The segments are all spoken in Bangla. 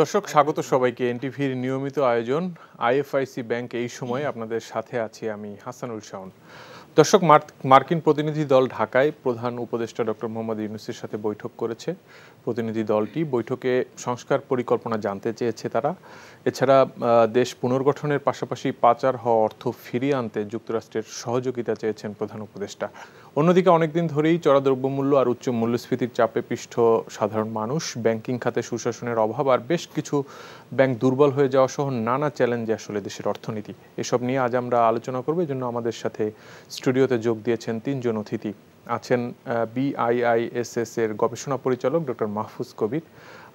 দর্শক স্বাগত সবাইকে এনটিভির নিয়মিত আয়োজন আইএফআইসি ব্যাংক এই সময় আপনাদের সাথে আছি আমি হাসানুল শাওন দর্শক মার্কিন প্রতিনিধি দল ঢাকায় প্রধান উপদেষ্টা ডক্টর মোহাম্মদ ইউনুসের সাথে বৈঠক করেছে প্রতিনিধি দলটি বৈঠকে সংস্কার পরিকল্পনা জানতে চেয়েছে তারা এছাড়া দেশ পুনর্গঠনের পাশাপাশি পাচার হওয়া অর্থ ফিরিয়ে আনতে যুক্তরাষ্ট্রের সহযোগিতা চেয়েছেন প্রধান উপদেষ্টা অন্যদিকে অনেকদিন ধরেই চড়া দ্রব্যমূল্য আর উচ্চ মূল্যস্ফীতির চাপে পৃষ্ঠ সাধারণ মানুষ ব্যাংকিং খাতে সুশাসনের অভাব আর বেশ কিছু ব্যাংক দুর্বল হয়ে যাওয়া সহ নানা চ্যালেঞ্জে আসলে দেশের অর্থনীতি এসব নিয়ে আজ আমরা আলোচনা করবো এই জন্য আমাদের সাথে স্টুডিওতে যোগ দিয়েছেন তিনজন অতিথি আছেন বিআইআইএসএস এর গবেষণা পরিচালক ডক্টর মাহফুজ কবির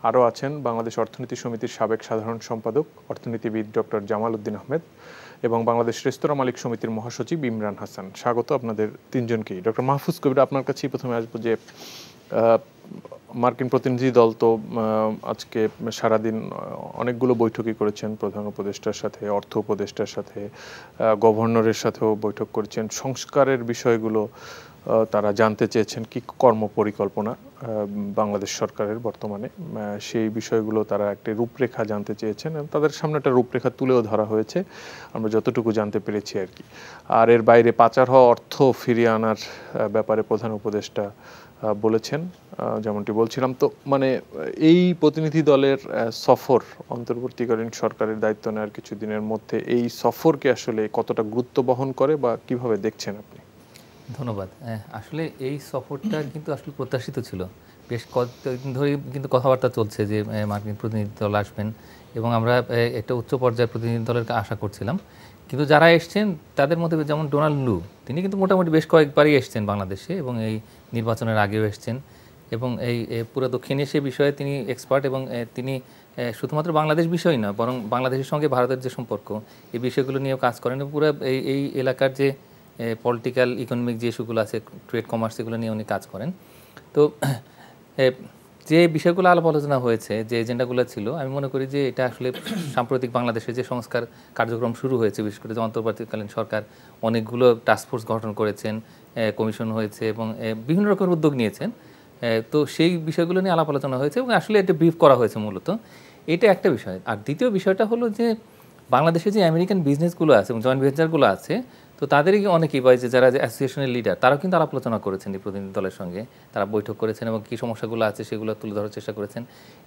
আরও আছেন বাংলাদেশ অর্থনীতি সমিতির সাবেক সাধারণ সম্পাদক অর্থনীতিবিদ ডক্টর জামাল উদ্দিন আহমেদ এবং বাংলাদেশ রেস্তোরাঁ মালিক সমিতির মহাসচিব ইমরান হাসান স্বাগত আপনাদের তিনজনকেই ডক্টর মাহফুজ কবির আপনার কাছেই প্রথমে আসবো যে মার্কিন প্রতিনিধি দল তো আজকে সারাদিন অনেকগুলো বৈঠকই করেছেন প্রধান উপদেষ্টার সাথে অর্থ উপদেষ্টার সাথে গভর্নরের সাথেও বৈঠক করেছেন সংস্কারের বিষয়গুলো তারা জানতে চেয়েছেন কি কর্ম পরিকল্পনা বাংলাদেশ সরকারের বর্তমানে সেই বিষয়গুলো তারা একটি রূপরেখা জানতে চেয়েছেন তাদের সামনে একটা রূপরেখা তুলেও ধরা হয়েছে আমরা যতটুকু জানতে পেরেছি আর কি আর এর বাইরে পাচার হওয়া অর্থ ফিরিয়ে আনার ব্যাপারে প্রধান উপদেষ্টা বলেছেন যেমনটি বলছিলাম তো মানে এই প্রতিনিধি দলের সফর অন্তর্বর্তীকালীন সরকারের দায়িত্ব নেওয়ার কিছু দিনের মধ্যে এই সফরকে আসলে কতটা গুরুত্ব বহন করে বা কিভাবে দেখছেন আপনি ধন্যবাদ আসলে এই সফরটা কিন্তু আসলে প্রত্যাশিত ছিল বেশ কয়েকদিন ধরে কিন্তু কথাবার্তা চলছে যে মার্কিন প্রতিনিধি দল আসবেন এবং আমরা একটা উচ্চ পর্যায়ের প্রতিনিধি দলের আশা করছিলাম কিন্তু যারা এসছেন তাদের মধ্যে যেমন ডোনাল্ড লু তিনি কিন্তু মোটামুটি বেশ কয়েকবারই এসছেন বাংলাদেশে এবং এই নির্বাচনের আগেও এসছেন এবং এই পুরো দক্ষিণ এশিয়া বিষয়ে তিনি এক্সপার্ট এবং তিনি শুধুমাত্র বাংলাদেশ বিষয় না বরং বাংলাদেশের সঙ্গে ভারতের যে সম্পর্ক এই বিষয়গুলো নিয়েও কাজ করেন পুরো এই এই এলাকার যে পলিটিক্যাল ইকোনমিক যে ইস্যুগুলো আছে ট্রেড কমার্স এগুলো নিয়ে উনি কাজ করেন তো যে বিষয়গুলো আলাপ আলোচনা হয়েছে যে এজেন্ডাগুলো ছিল আমি মনে করি যে এটা আসলে সাম্প্রতিক বাংলাদেশে যে সংস্কার কার্যক্রম শুরু হয়েছে বিশেষ করে যে অন্তর্বর্তীকালীন সরকার অনেকগুলো টাস্কফোর্স গঠন করেছেন কমিশন হয়েছে এবং বিভিন্ন রকমের উদ্যোগ নিয়েছেন তো সেই বিষয়গুলো নিয়ে আলাপ আলোচনা হয়েছে এবং আসলে এটা ব্রিফ করা হয়েছে মূলত এটা একটা বিষয় আর দ্বিতীয় বিষয়টা হলো যে বাংলাদেশে যে আমেরিকান বিজনেসগুলো আছে এবং জয়েন্ট ভেঞ্চারগুলো আছে তো তাদেরই অনেকেই বা যে যারা অ্যাসোসিয়েশনের লিডার তারাও কিন্তু আলাপ আলোচনা করেছেন এই প্রতিনিধি দলের সঙ্গে তারা বৈঠক করেছেন এবং কী সমস্যাগুলো আছে সেগুলো তুলে ধরার চেষ্টা করেছেন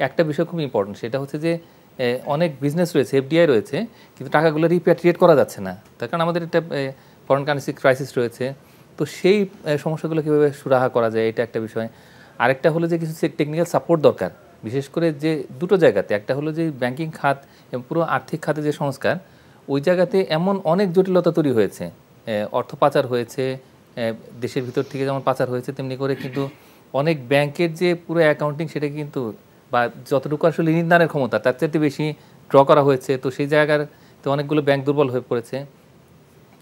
একটা বিষয় খুব ইম্পর্টেন্ট সেটা হচ্ছে যে অনেক বিজনেস রয়েছে এফডিআই রয়েছে কিন্তু টাকাগুলো রিপ্যাট্রিয়েট করা যাচ্ছে না তার কারণ আমাদের একটা ফরেন কারেন্সি ক্রাইসিস রয়েছে তো সেই সমস্যাগুলো কীভাবে সুরাহা করা যায় এটা একটা বিষয় আরেকটা হলো যে কিছু টেকনিক্যাল সাপোর্ট দরকার বিশেষ করে যে দুটো জায়গাতে একটা হলো যে ব্যাংকিং খাত এবং পুরো আর্থিক খাতে যে সংস্কার ওই জায়গাতে এমন অনেক জটিলতা তৈরি হয়েছে অর্থ পাচার হয়েছে দেশের ভিতর থেকে যেমন পাচার হয়েছে তেমনি করে কিন্তু অনেক ব্যাংকের যে পুরো অ্যাকাউন্টিং সেটা কিন্তু বা যতটুকু আসলে নির্ধারণের ক্ষমতা তার চাইতে বেশি ড্র করা হয়েছে তো সেই জায়গার তো অনেকগুলো ব্যাংক দুর্বল হয়ে পড়েছে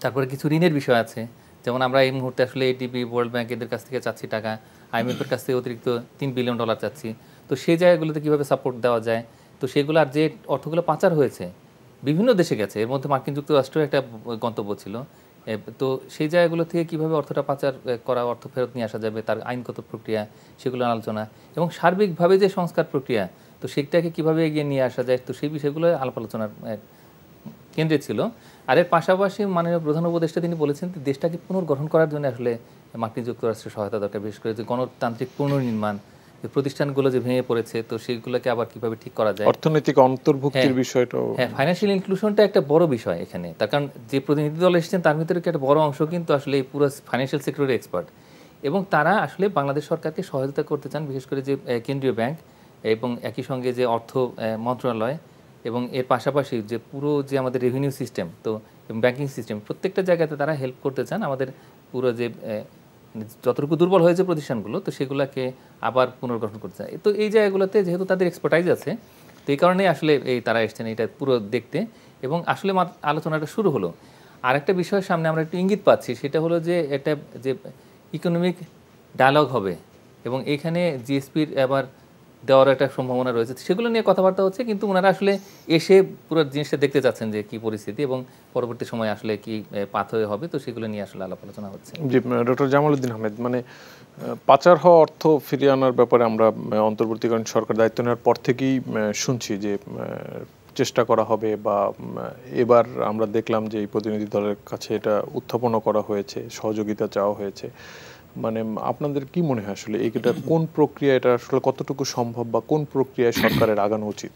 তারপরে কিছু ঋণের বিষয় আছে যেমন আমরা এই মুহূর্তে আসলে এটিপি ওয়ার্ল্ড ব্যাংক এদের কাছ থেকে চাচ্ছি টাকা আইএমএফের কাছ থেকে অতিরিক্ত তিন বিলিয়ন ডলার চাচ্ছি তো সেই জায়গাগুলোতে কীভাবে সাপোর্ট দেওয়া যায় তো সেগুলো আর যে অর্থগুলো পাচার হয়েছে বিভিন্ন দেশে গেছে এর মধ্যে মার্কিন যুক্তরাষ্ট্রেও একটা গন্তব্য ছিল তো সেই জায়গাগুলো থেকে কিভাবে অর্থটা পাচার করা অর্থ ফেরত নিয়ে আসা যাবে তার আইনগত প্রক্রিয়া সেগুলো আলোচনা এবং সার্বিকভাবে যে সংস্কার প্রক্রিয়া তো সেটাকে কিভাবে এগিয়ে নিয়ে আসা যায় তো সেই বিষয়গুলো আলাপ আলোচনার কেন্দ্রে ছিল আর এর পাশাপাশি মাননীয় প্রধান উপদেষ্টা তিনি বলেছেন দেশটাকে পুনর্গঠন করার জন্য আসলে মার্কিন যুক্তরাষ্ট্রের সহায়তা দরকার বিশেষ করে যে গণতান্ত্রিক পুনর্নির্মাণ প্রতিষ্ঠানগুলো যে ভেঙে পড়েছে তো সেগুলোকে আবার কিভাবে ঠিক করা যায় অর্থনৈতিক অন্তর্ভুক্তির হ্যাঁ। বিষয়টাও হ্যাঁ ফাইন্যান্সিয়াল ইনক্লুশনটা একটা বড় বিষয় এখানে তার কারণ যে প্রতিনিধি দল এসেছেন তার ভিতরে একটা বড় অংশ কিন্তু আসলে এই পুরো ফাইন্যান্সিয়াল সেক্টরের এক্সপার্ট এবং তারা আসলে বাংলাদেশ সরকারকে সহযোগিতা করতে চান বিশেষ করে যে কেন্দ্রীয় ব্যাংক এবং একই সঙ্গে যে অর্থ মন্ত্রণালয় এবং এর পাশাপাশি যে পুরো যে আমাদের রেভিনিউ সিস্টেম তো ব্যাংকিং সিস্টেম প্রত্যেকটা জায়গাতে তারা হেল্প করতে চান আমাদের পুরো যে যতটুকু দুর্বল হয়েছে প্রতিষ্ঠানগুলো তো সেগুলোকে আবার পুনর্গঠন করতে চায় তো এই জায়গাগুলোতে যেহেতু তাদের এক্সপার্টাইজ আছে তো এই কারণেই আসলে এই তারা এসছেন এটা পুরো দেখতে এবং আসলে আলোচনাটা শুরু হলো আরেকটা বিষয়ের সামনে আমরা একটু ইঙ্গিত পাচ্ছি সেটা হলো যে এটা যে ইকোনমিক ডায়ালগ হবে এবং এখানে জিএসপির আবার দেওয়ার একটা সম্ভাবনা রয়েছে সেগুলো নিয়ে কথাবার্তা হচ্ছে কিন্তু ওনারা আসলে এসে পুরো জিনিসটা দেখতে চাচ্ছেন যে কি পরিস্থিতি এবং পরবর্তী সময় আসলে কি পাথয়ে হবে তো সেগুলো নিয়ে আসলে আলাপ আলোচনা হচ্ছে জি ডক্টর জামালউদ্দিন আহমেদ মানে পাচার হওয়া অর্থ ফিরিয়ে আনার ব্যাপারে আমরা অন্তর্বর্তীকালীন সরকার দায়িত্ব নেওয়ার পর থেকেই শুনছি যে চেষ্টা করা হবে বা এবার আমরা দেখলাম যে এই প্রতিনিধি দলের কাছে এটা উত্থাপনও করা হয়েছে সহযোগিতা চাওয়া হয়েছে মানে আপনাদের কি মনে হয় আসলে এটা কোন প্রক্রিয়া এটা আসলে কতটুকু সম্ভব বা কোন প্রক্রিয়ায় সরকারের আগানো উচিত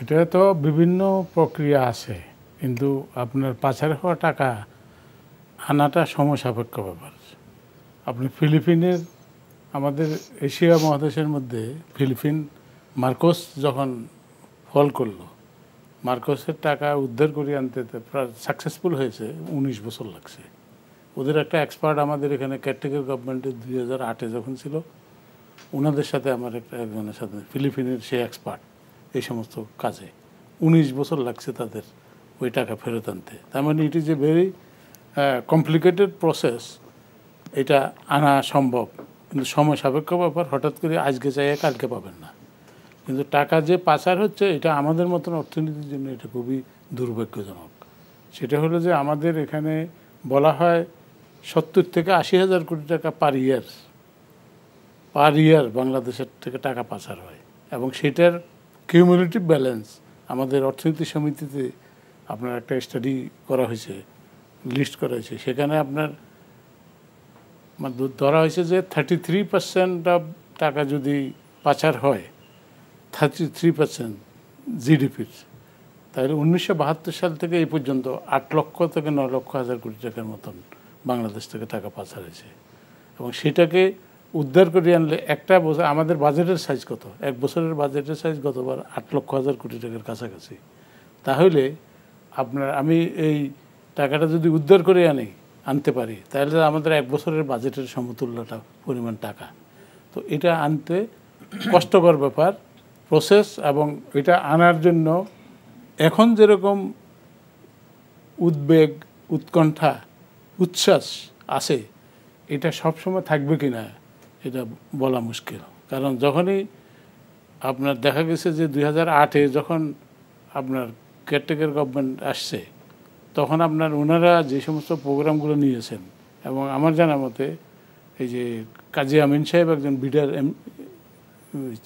এটা তো বিভিন্ন প্রক্রিয়া আছে কিন্তু আপনার পাচার হওয়া টাকা আনাটা সময়সাপেক্ষ ব্যাপার আপনি ফিলিপিনের আমাদের এশিয়া মহাদেশের মধ্যে ফিলিপিন মার্কোস যখন ফল করলো মার্কোসের টাকা উদ্ধার করে আনতে সাকসেসফুল হয়েছে উনিশ বছর লাগছে ওদের একটা এক্সপার্ট আমাদের এখানে ক্যাটেগর গভর্নমেন্টে দুই হাজার আটে যখন ছিল ওনাদের সাথে আমার একটা একজনের সাথে ফিলিপিনের সে এক্সপার্ট এই সমস্ত কাজে উনিশ বছর লাগছে তাদের ওই টাকা ফেরত আনতে তার মানে it is a very complicated process এটা আনা সম্ভব কিন্তু সময় সাপেক্ষ ব্যাপার হঠাৎ করে আজকে চাই কালকে পাবেন না কিন্তু টাকা যে পাচার হচ্ছে এটা আমাদের মতন অর্থনীতির জন্য এটা খুবই দুর্ভাগ্যজনক সেটা হলো যে আমাদের এখানে বলা হয় সত্তর থেকে আশি হাজার কোটি টাকা পার ইয়ার পার ইয়ার বাংলাদেশের থেকে টাকা পাচার হয় এবং সেটার কিউমুলেটিভ ব্যালেন্স আমাদের অর্থনীতি সমিতিতে আপনার একটা স্টাডি করা হয়েছে লিস্ট করা হয়েছে সেখানে আপনার মানে ধরা হয়েছে যে থার্টি থ্রি পার্সেন্ট অফ টাকা যদি পাচার হয় থার্টি থ্রি পার্সেন্ট জিডিপির তাহলে উনিশশো সাল থেকে এই পর্যন্ত আট লক্ষ থেকে ন লক্ষ হাজার কোটি টাকার মতন বাংলাদেশ থেকে টাকা পাচার হয়েছে এবং সেটাকে উদ্ধার করে আনলে একটা বছর আমাদের বাজেটের সাইজ কত এক বছরের বাজেটের সাইজ গতবার আট লক্ষ হাজার কোটি টাকার কাছাকাছি তাহলে আপনার আমি এই টাকাটা যদি উদ্ধার করে আনি আনতে পারি তাহলে আমাদের এক বছরের বাজেটের সমতুল্যটা পরিমাণ টাকা তো এটা আনতে কষ্টকর ব্যাপার প্রসেস এবং এটা আনার জন্য এখন যেরকম উদ্বেগ উৎকণ্ঠা উচ্ছ্বাস আছে এটা সবসময় থাকবে কি না এটা বলা মুশকিল কারণ যখনই আপনার দেখা গেছে যে দুই আটে যখন আপনার কেয়ারটেকার গভর্নমেন্ট আসছে তখন আপনার ওনারা যে সমস্ত প্রোগ্রামগুলো নিয়েছেন এবং আমার জানা মতে এই যে কাজী আমিন সাহেব একজন বিডার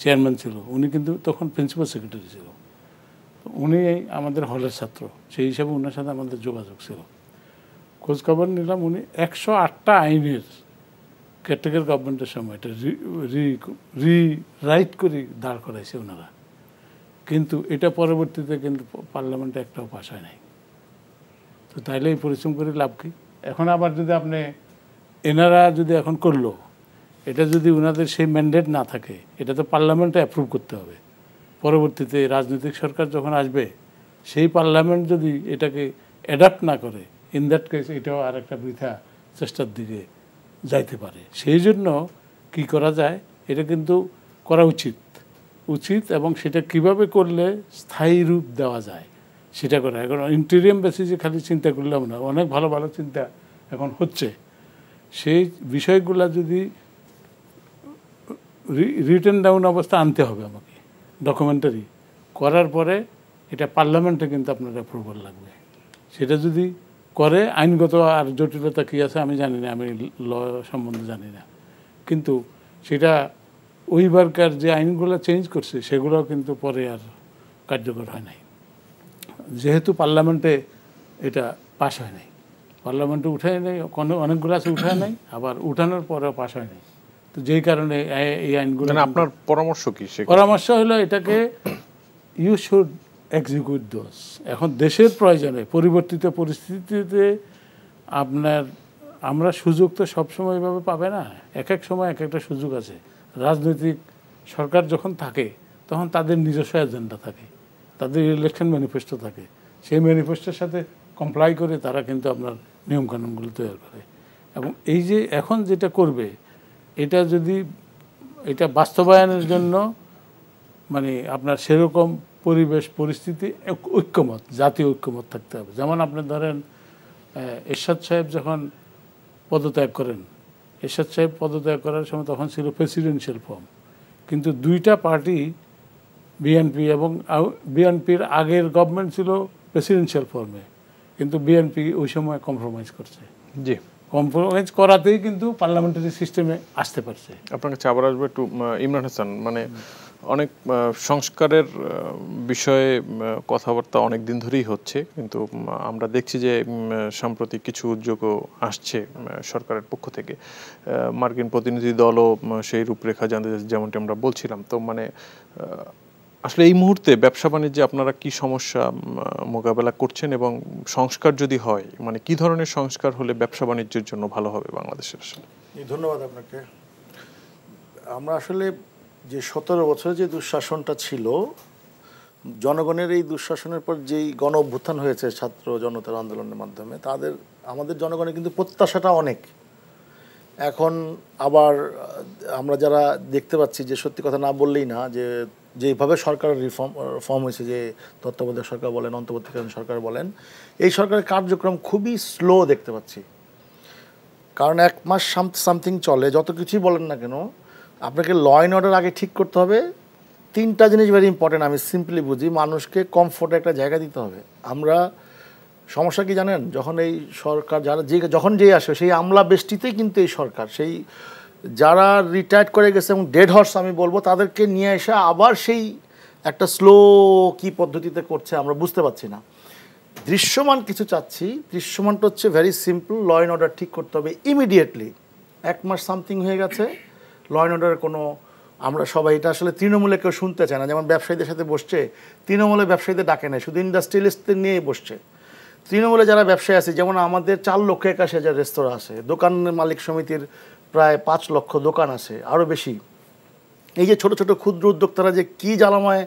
চেয়ারম্যান ছিল উনি কিন্তু তখন প্রিন্সিপাল সেক্রেটারি ছিল উনি আমাদের হলের ছাত্র সেই হিসাবে ওনার সাথে আমাদের যোগাযোগ ছিল খোঁজখবর নিলাম উনি একশো আটটা আইনের ক্যাটেগরি গভর্নমেন্টের সময় এটা রি রি রাইট করে দাঁড় করাইছে ওনারা কিন্তু এটা পরবর্তীতে কিন্তু পার্লামেন্টে একটাও পাস হয় নাই তো তাইলে এই পরিশ্রম করে লাভ কি এখন আবার যদি আপনি এনারা যদি এখন করলো এটা যদি ওনাদের সেই ম্যান্ডেট না থাকে এটা তো পার্লামেন্টে অ্যাপ্রুভ করতে হবে পরবর্তীতে রাজনৈতিক সরকার যখন আসবে সেই পার্লামেন্ট যদি এটাকে অ্যাডাপ্ট না করে ইন দ্যাট কেস এটাও আর একটা বৃথা চেষ্টার দিকে যাইতে পারে সেই জন্য কি করা যায় এটা কিন্তু করা উচিত উচিত এবং সেটা কিভাবে করলে স্থায়ী রূপ দেওয়া যায় সেটা করা এখন ইন্টেরিয়াম বেসিসে খালি চিন্তা করলাম না অনেক ভালো ভালো চিন্তা এখন হচ্ছে সেই বিষয়গুলো যদি রিটার্ন ডাউন অবস্থা আনতে হবে আমাকে ডকুমেন্টারি করার পরে এটা পার্লামেন্টে কিন্তু আপনার অ্যাপ্রুভাল লাগবে সেটা যদি করে আইনগত আর জটিলতা কী আছে আমি জানি না আমি ল সম্বন্ধে জানি না কিন্তু সেটা ওইবারকার যে আইনগুলো চেঞ্জ করছে সেগুলো কিন্তু পরে আর কার্যকর হয় নাই যেহেতু পার্লামেন্টে এটা পাশ হয় নাই পার্লামেন্টে উঠায় নাই অনেকগুলো আছে উঠায় নাই আবার উঠানোর পরেও পাশ হয় নাই তো যেই কারণে এই আইনগুলো মানে আপনার পরামর্শ কি পরামর্শ হলো এটাকে ইউ শুড এক্সিকিউট দোজ এখন দেশের প্রয়োজনে পরিবর্তিত পরিস্থিতিতে আপনার আমরা সুযোগ তো সবসময় এভাবে পাবে না এক এক সময় এক একটা সুযোগ আছে রাজনৈতিক সরকার যখন থাকে তখন তাদের নিজস্ব এজেন্ডা থাকে তাদের ইলেকশন ম্যানিফেস্টো থাকে সেই ম্যানিফেস্টোর সাথে কমপ্লাই করে তারা কিন্তু আপনার নিয়মকানুনগুলো তৈরি করে এবং এই যে এখন যেটা করবে এটা যদি এটা বাস্তবায়নের জন্য মানে আপনার সেরকম পরিবেশ পরিস্থিতি ঐক্যমত জাতীয় ঐক্যমত থাকতে হবে যেমন আপনি ধরেন এরশাদ সাহেব যখন পদত্যাগ করেন এরশাদ সাহেব পদত্যাগ করার সময় তখন ছিল প্রেসিডেন্সিয়াল ফর্ম কিন্তু দুইটা পার্টি বিএনপি এবং বিএনপির আগের গভর্নমেন্ট ছিল প্রেসিডেন্সিয়াল ফর্মে কিন্তু বিএনপি ওই সময় কম্প্রোমাইজ করছে জি কম্প্রোমাইজ করাতেই কিন্তু পার্লামেন্টারি সিস্টেমে আসতে পারছে আপনার কাছে আবার আসবে একটু ইমরান হাসান মানে অনেক সংস্কারের বিষয়ে কথাবার্তা অনেক দিন ধরেই হচ্ছে কিন্তু আমরা দেখছি যে সাম্প্রতিক কিছু উদ্যোগও আসছে সরকারের পক্ষ থেকে মার্কিন প্রতিনিধি দলও সেই রূপরেখা জানতে যেমনটি আমরা বলছিলাম তো মানে আসলে এই মুহূর্তে ব্যবসা বাণিজ্যে আপনারা কি সমস্যা মোকাবেলা করছেন এবং সংস্কার যদি হয় মানে কি ধরনের সংস্কার হলে ব্যবসা বাণিজ্যের জন্য ভালো হবে বাংলাদেশের আসলে ধন্যবাদ আপনাকে আমরা আসলে যে সতেরো বছরে যে দুঃশাসনটা ছিল জনগণের এই দুঃশাসনের পর যেই গণ অভ্যুত্থান হয়েছে ছাত্র জনতার আন্দোলনের মাধ্যমে তাদের আমাদের জনগণের কিন্তু প্রত্যাশাটা অনেক এখন আবার আমরা যারা দেখতে পাচ্ছি যে সত্যি কথা না বললেই না যে যেভাবে সরকার রিফর্ম ফর্ম হয়েছে যে তত্ত্বাবধায়ক সরকার বলেন অন্তর্বর্তীকালীন সরকার বলেন এই সরকারের কার্যক্রম খুবই স্লো দেখতে পাচ্ছি কারণ এক মাস সামথিং চলে যত কিছুই বলেন না কেন আপনাকে ল অ্যান্ড অর্ডার আগে ঠিক করতে হবে তিনটা জিনিস ভেরি ইম্পর্টেন্ট আমি সিম্পলি বুঝি মানুষকে কমফোর্টে একটা জায়গা দিতে হবে আমরা সমস্যা কি জানেন যখন এই সরকার যারা যে যখন যেই আসে সেই আমলা বেষ্টিতেই কিন্তু এই সরকার সেই যারা রিটায়ার্ড করে গেছে এবং ডেড হর্স আমি বলবো তাদেরকে নিয়ে এসে আবার সেই একটা স্লো কি পদ্ধতিতে করছে আমরা বুঝতে পারছি না দৃশ্যমান কিছু চাচ্ছি দৃশ্যমানটা হচ্ছে very simple law and order ঠিক করতে হবে ইমিডিয়েটলি এক মাস সামথিং হয়ে গেছে ল অ্যান্ড অর্ডারের কোনো আমরা সবাই এটা আসলে তৃণমূলে কেউ শুনতে চায় না যেমন ব্যবসায়ীদের সাথে বসছে তৃণমূলে ব্যবসায়ীদের ডাকে নেয় শুধু ইন্ডাস্ট্রিয়ালিস্টদের নিয়েই বসছে তৃণমূলে যারা ব্যবসায়ী আছে যেমন আমাদের চার লক্ষ একাশি হাজার রেস্তোরাঁ আছে দোকান মালিক সমিতির প্রায় পাঁচ লক্ষ দোকান আছে আরও বেশি এই যে ছোট ছোট ক্ষুদ্র উদ্যোক্তারা যে কী জ্বালাময়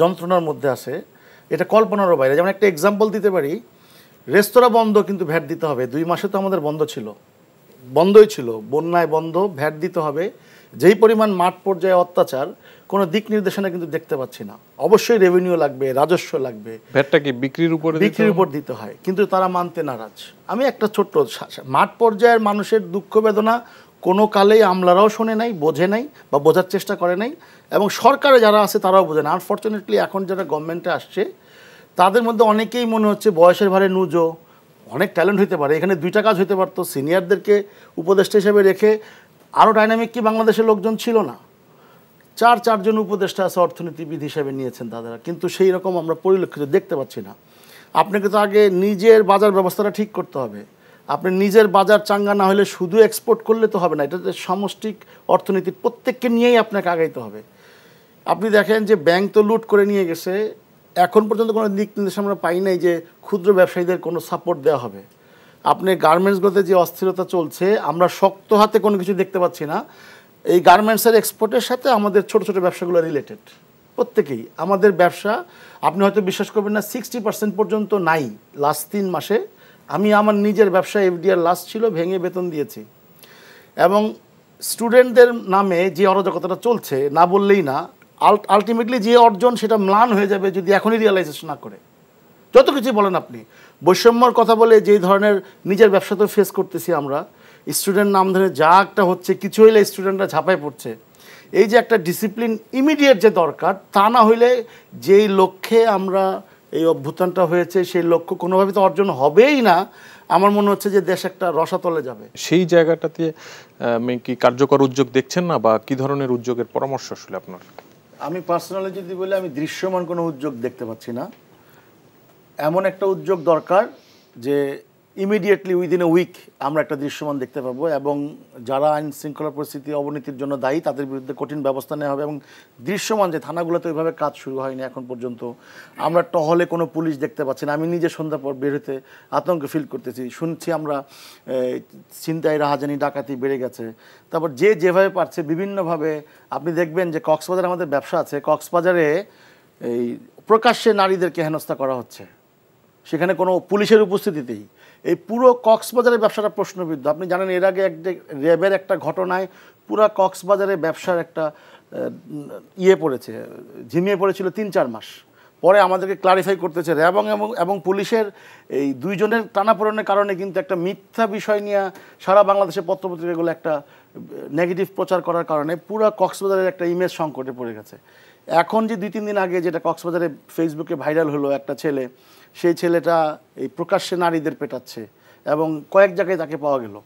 যন্ত্রণার মধ্যে আছে এটা কল্পনারও বাইরে যেমন একটা এক্সাম্পল দিতে পারি রেস্তোরাঁ বন্ধ কিন্তু ভ্যাট দিতে হবে দুই মাসে তো আমাদের বন্ধ ছিল বন্ধই ছিল বন্যায় বন্ধ ভ্যাট দিতে হবে যেই পরিমাণ মাঠ পর্যায়ে অত্যাচার কোন দিক নির্দেশনা কিন্তু দেখতে পাচ্ছি না অবশ্যই রেভিনিউ লাগবে রাজস্ব লাগবে ভ্যাটটা বিক্রির উপর বিক্রির উপর দিতে হয় কিন্তু তারা মানতে নারাজ আমি একটা ছোট্ট মাঠ পর্যায়ের মানুষের দুঃখ বেদনা কোনো কালেই আমলারাও শোনে নাই বোঝে নাই বা বোঝার চেষ্টা করে নাই এবং সরকারে যারা আছে তারাও বোঝে না আনফর্চুনেটলি এখন যারা গভর্নমেন্টে আসছে তাদের মধ্যে অনেকেই মনে হচ্ছে বয়সের ভারে নুজো অনেক ট্যালেন্ট হইতে পারে এখানে দুইটা কাজ হইতে পারতো সিনিয়রদেরকে উপদেষ্টা হিসেবে রেখে আরও ডাইনামিক কি বাংলাদেশের লোকজন ছিল না চার চারজন উপদেষ্টা আছে অর্থনীতিবিদ হিসেবে নিয়েছেন তাদেরা কিন্তু সেই রকম আমরা পরিলক্ষিত দেখতে পাচ্ছি না আপনাকে তো আগে নিজের বাজার ব্যবস্থাটা ঠিক করতে হবে আপনি নিজের বাজার চাঙ্গা না হলে শুধু এক্সপোর্ট করলে তো হবে না এটা সমষ্টিক অর্থনীতি প্রত্যেককে নিয়েই আপনাকে আগাইতে হবে আপনি দেখেন যে ব্যাংক তো লুট করে নিয়ে গেছে এখন পর্যন্ত কোনো দিক নির্দেশ আমরা পাই নাই যে ক্ষুদ্র ব্যবসায়ীদের কোনো সাপোর্ট দেওয়া হবে আপনি গার্মেন্টসগুলোতে যে অস্থিরতা চলছে আমরা শক্ত হাতে কোনো কিছু দেখতে পাচ্ছি না এই গার্মেন্টসের এক্সপোর্টের সাথে আমাদের ছোট ছোট ব্যবসাগুলো রিলেটেড প্রত্যেকেই আমাদের ব্যবসা আপনি হয়তো বিশ্বাস করবেন না সিক্সটি পার্সেন্ট পর্যন্ত নাই লাস্ট তিন মাসে আমি আমার নিজের ব্যবসা এফডিআর লাস্ট ছিল ভেঙে বেতন দিয়েছি এবং স্টুডেন্টদের নামে যে অরাজকতাটা চলছে না বললেই না আলটিমেটলি যে অর্জন সেটা ম্লান হয়ে যাবে যদি এখনই রিয়ালাইজেশন না করে যত কিছু বলেন আপনি বৈষম্যর কথা বলে যেই ধরনের নিজের ব্যবসা তো ফেস করতেছি আমরা স্টুডেন্ট নাম ধরে যা একটা হচ্ছে কিছু হইলে স্টুডেন্টরা ঝাঁপায় পড়ছে এই যে একটা ডিসিপ্লিন ইমিডিয়েট যে দরকার তা না হইলে যেই লক্ষ্যে আমরা এই অভ্যুত্থানটা হয়েছে সেই লক্ষ্য কোনোভাবে তো অর্জন হবেই না আমার মনে হচ্ছে যে দেশ একটা রসাতলে যাবে সেই জায়গাটাতে আমি কি কার্যকর উদ্যোগ দেখছেন না বা কি ধরনের উদ্যোগের পরামর্শ আসলে আপনার আমি পার্সোনালি যদি বলি আমি দৃশ্যমান কোনো উদ্যোগ দেখতে পাচ্ছি না এমন একটা উদ্যোগ দরকার যে ইমিডিয়েটলি উইদিন এ উইক আমরা একটা দৃশ্যমান দেখতে পাবো এবং যারা আইন শৃঙ্খলা পরিস্থিতি অবনতির জন্য দায়ী তাদের বিরুদ্ধে কঠিন ব্যবস্থা নেওয়া হবে এবং দৃশ্যমান যে থানাগুলোতে ওইভাবে কাজ শুরু হয়নি এখন পর্যন্ত আমরা টহলে কোনো পুলিশ দেখতে পাচ্ছি না আমি নিজে সন্ধ্যা পর বের হতে আতঙ্ক ফিল করতেছি শুনছি আমরা চিন্তায় রাহাজানি ডাকাতি বেড়ে গেছে তারপর যে যেভাবে পারছে বিভিন্নভাবে আপনি দেখবেন যে কক্সবাজার আমাদের ব্যবসা আছে কক্সবাজারে এই প্রকাশ্যে নারীদেরকে হেনস্থা করা হচ্ছে সেখানে কোনো পুলিশের উপস্থিতিতেই এই পুরো কক্সবাজারের ব্যবসাটা প্রশ্নবিদ্ধ আপনি জানেন এর আগে এক র্যাবের একটা ঘটনায় পুরো কক্সবাজারে ব্যবসার একটা ইয়ে পড়েছে ঝিমিয়ে পড়েছিল তিন চার মাস পরে আমাদেরকে ক্লারিফাই করতেছে র্যাব এবং এবং পুলিশের এই দুইজনের টানাপোড়নের কারণে কিন্তু একটা মিথ্যা বিষয় নিয়ে সারা বাংলাদেশের পত্রপত্রিকাগুলো একটা নেগেটিভ প্রচার করার কারণে পুরো কক্সবাজারের একটা ইমেজ সংকটে পড়ে গেছে এখন যে দুই তিন দিন আগে যেটা কক্সবাজারে ফেসবুকে ভাইরাল হলো একটা ছেলে সেই ছেলেটা এই প্রকাশ্যে নারীদের পেটাচ্ছে এবং কয়েক জায়গায় তাকে পাওয়া গেল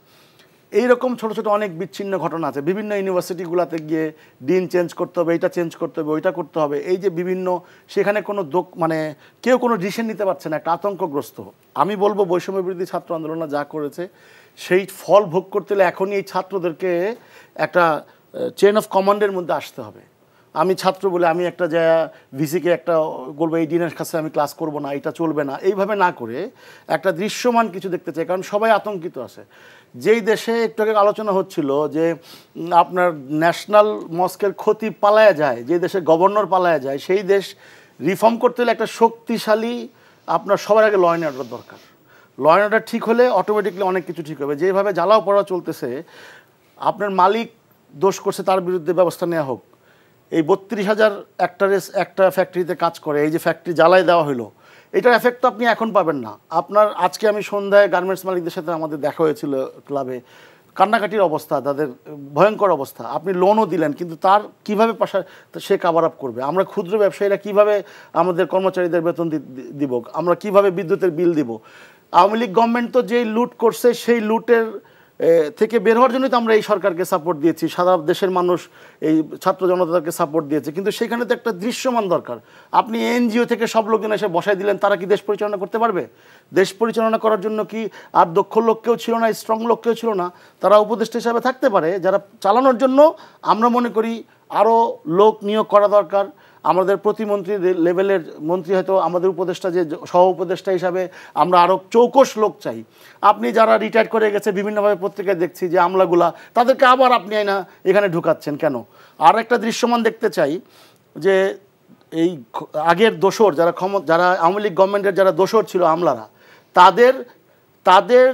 এই রকম ছোট ছোট অনেক বিচ্ছিন্ন ঘটনা আছে বিভিন্ন ইউনিভার্সিটিগুলোতে গিয়ে ডিন চেঞ্জ করতে হবে এটা চেঞ্জ করতে হবে ওইটা করতে হবে এই যে বিভিন্ন সেখানে কোনো দোক মানে কেউ কোনো ডিসিশন নিতে পারছে না একটা আতঙ্কগ্রস্ত আমি বলবো বৈষম্য বিরোধী ছাত্র আন্দোলন যা করেছে সেই ফল ভোগ করতে হলে এখনই এই ছাত্রদেরকে একটা চেন অফ কমান্ডের মধ্যে আসতে হবে আমি ছাত্র বলে আমি একটা যা ভিসিকে একটা বলবো এই ডিনের কাছে আমি ক্লাস করব না এটা চলবে না এইভাবে না করে একটা দৃশ্যমান কিছু দেখতে চাই কারণ সবাই আতঙ্কিত আছে যেই দেশে একটু আগে আলোচনা হচ্ছিল যে আপনার ন্যাশনাল মস্কের ক্ষতি পালায়া যায় যে দেশে গভর্নর পালায়া যায় সেই দেশ রিফর্ম করতে হলে একটা শক্তিশালী আপনার সবার আগে লয়েন অর্ডার দরকার লয়েন অর্ডার ঠিক হলে অটোমেটিকলি অনেক কিছু ঠিক হবে যেভাবে জ্বালাও পড়া চলতেছে আপনার মালিক দোষ করছে তার বিরুদ্ধে ব্যবস্থা নেওয়া হোক এই বত্রিশ হাজার একটা রেস একটা ফ্যাক্টরিতে কাজ করে এই যে ফ্যাক্টরি জ্বালায় দেওয়া হলো এটার এফেক্ট তো আপনি এখন পাবেন না আপনার আজকে আমি সন্ধ্যায় গার্মেন্টস মালিকদের সাথে আমাদের দেখা হয়েছিল ক্লাবে কান্নাকাটির অবস্থা তাদের ভয়ঙ্কর অবস্থা আপনি লোনও দিলেন কিন্তু তার কিভাবে পাশা সে কাভার আপ করবে আমরা ক্ষুদ্র ব্যবসায়ীরা কিভাবে আমাদের কর্মচারীদের বেতন দিব আমরা কিভাবে বিদ্যুতের বিল দিব আওয়ামী লীগ গভর্নমেন্ট তো যেই লুট করছে সেই লুটের থেকে বের হওয়ার জন্যই তো আমরা এই সরকারকে সাপোর্ট দিয়েছি সারা দেশের মানুষ এই ছাত্র জনতাকে সাপোর্ট দিয়েছে কিন্তু সেখানে তো একটা দৃশ্যমান দরকার আপনি এনজিও থেকে সব লোকজন এসে বসাই দিলেন তারা কি দেশ পরিচালনা করতে পারবে দেশ পরিচালনা করার জন্য কি আর দক্ষ লোককেও ছিল না স্ট্রং লোককেও ছিল না তারা উপদেষ্টা হিসাবে থাকতে পারে যারা চালানোর জন্য আমরা মনে করি আরও লোক নিয়োগ করা দরকার আমাদের প্রতিমন্ত্রী লেভেলের মন্ত্রী হয়তো আমাদের উপদেষ্টা যে সহ উপদেষ্টা হিসাবে আমরা আরও চৌকস লোক চাই আপনি যারা রিটায়ার করে গেছে বিভিন্নভাবে পত্রিকায় দেখছি যে আমলাগুলা তাদেরকে আবার আপনি না এখানে ঢুকাচ্ছেন কেন আর একটা দৃশ্যমান দেখতে চাই যে এই আগের দোষর যারা ক্ষম যারা আওয়ামী লীগ গভর্নমেন্টের যারা দোষর ছিল আমলারা তাদের তাদের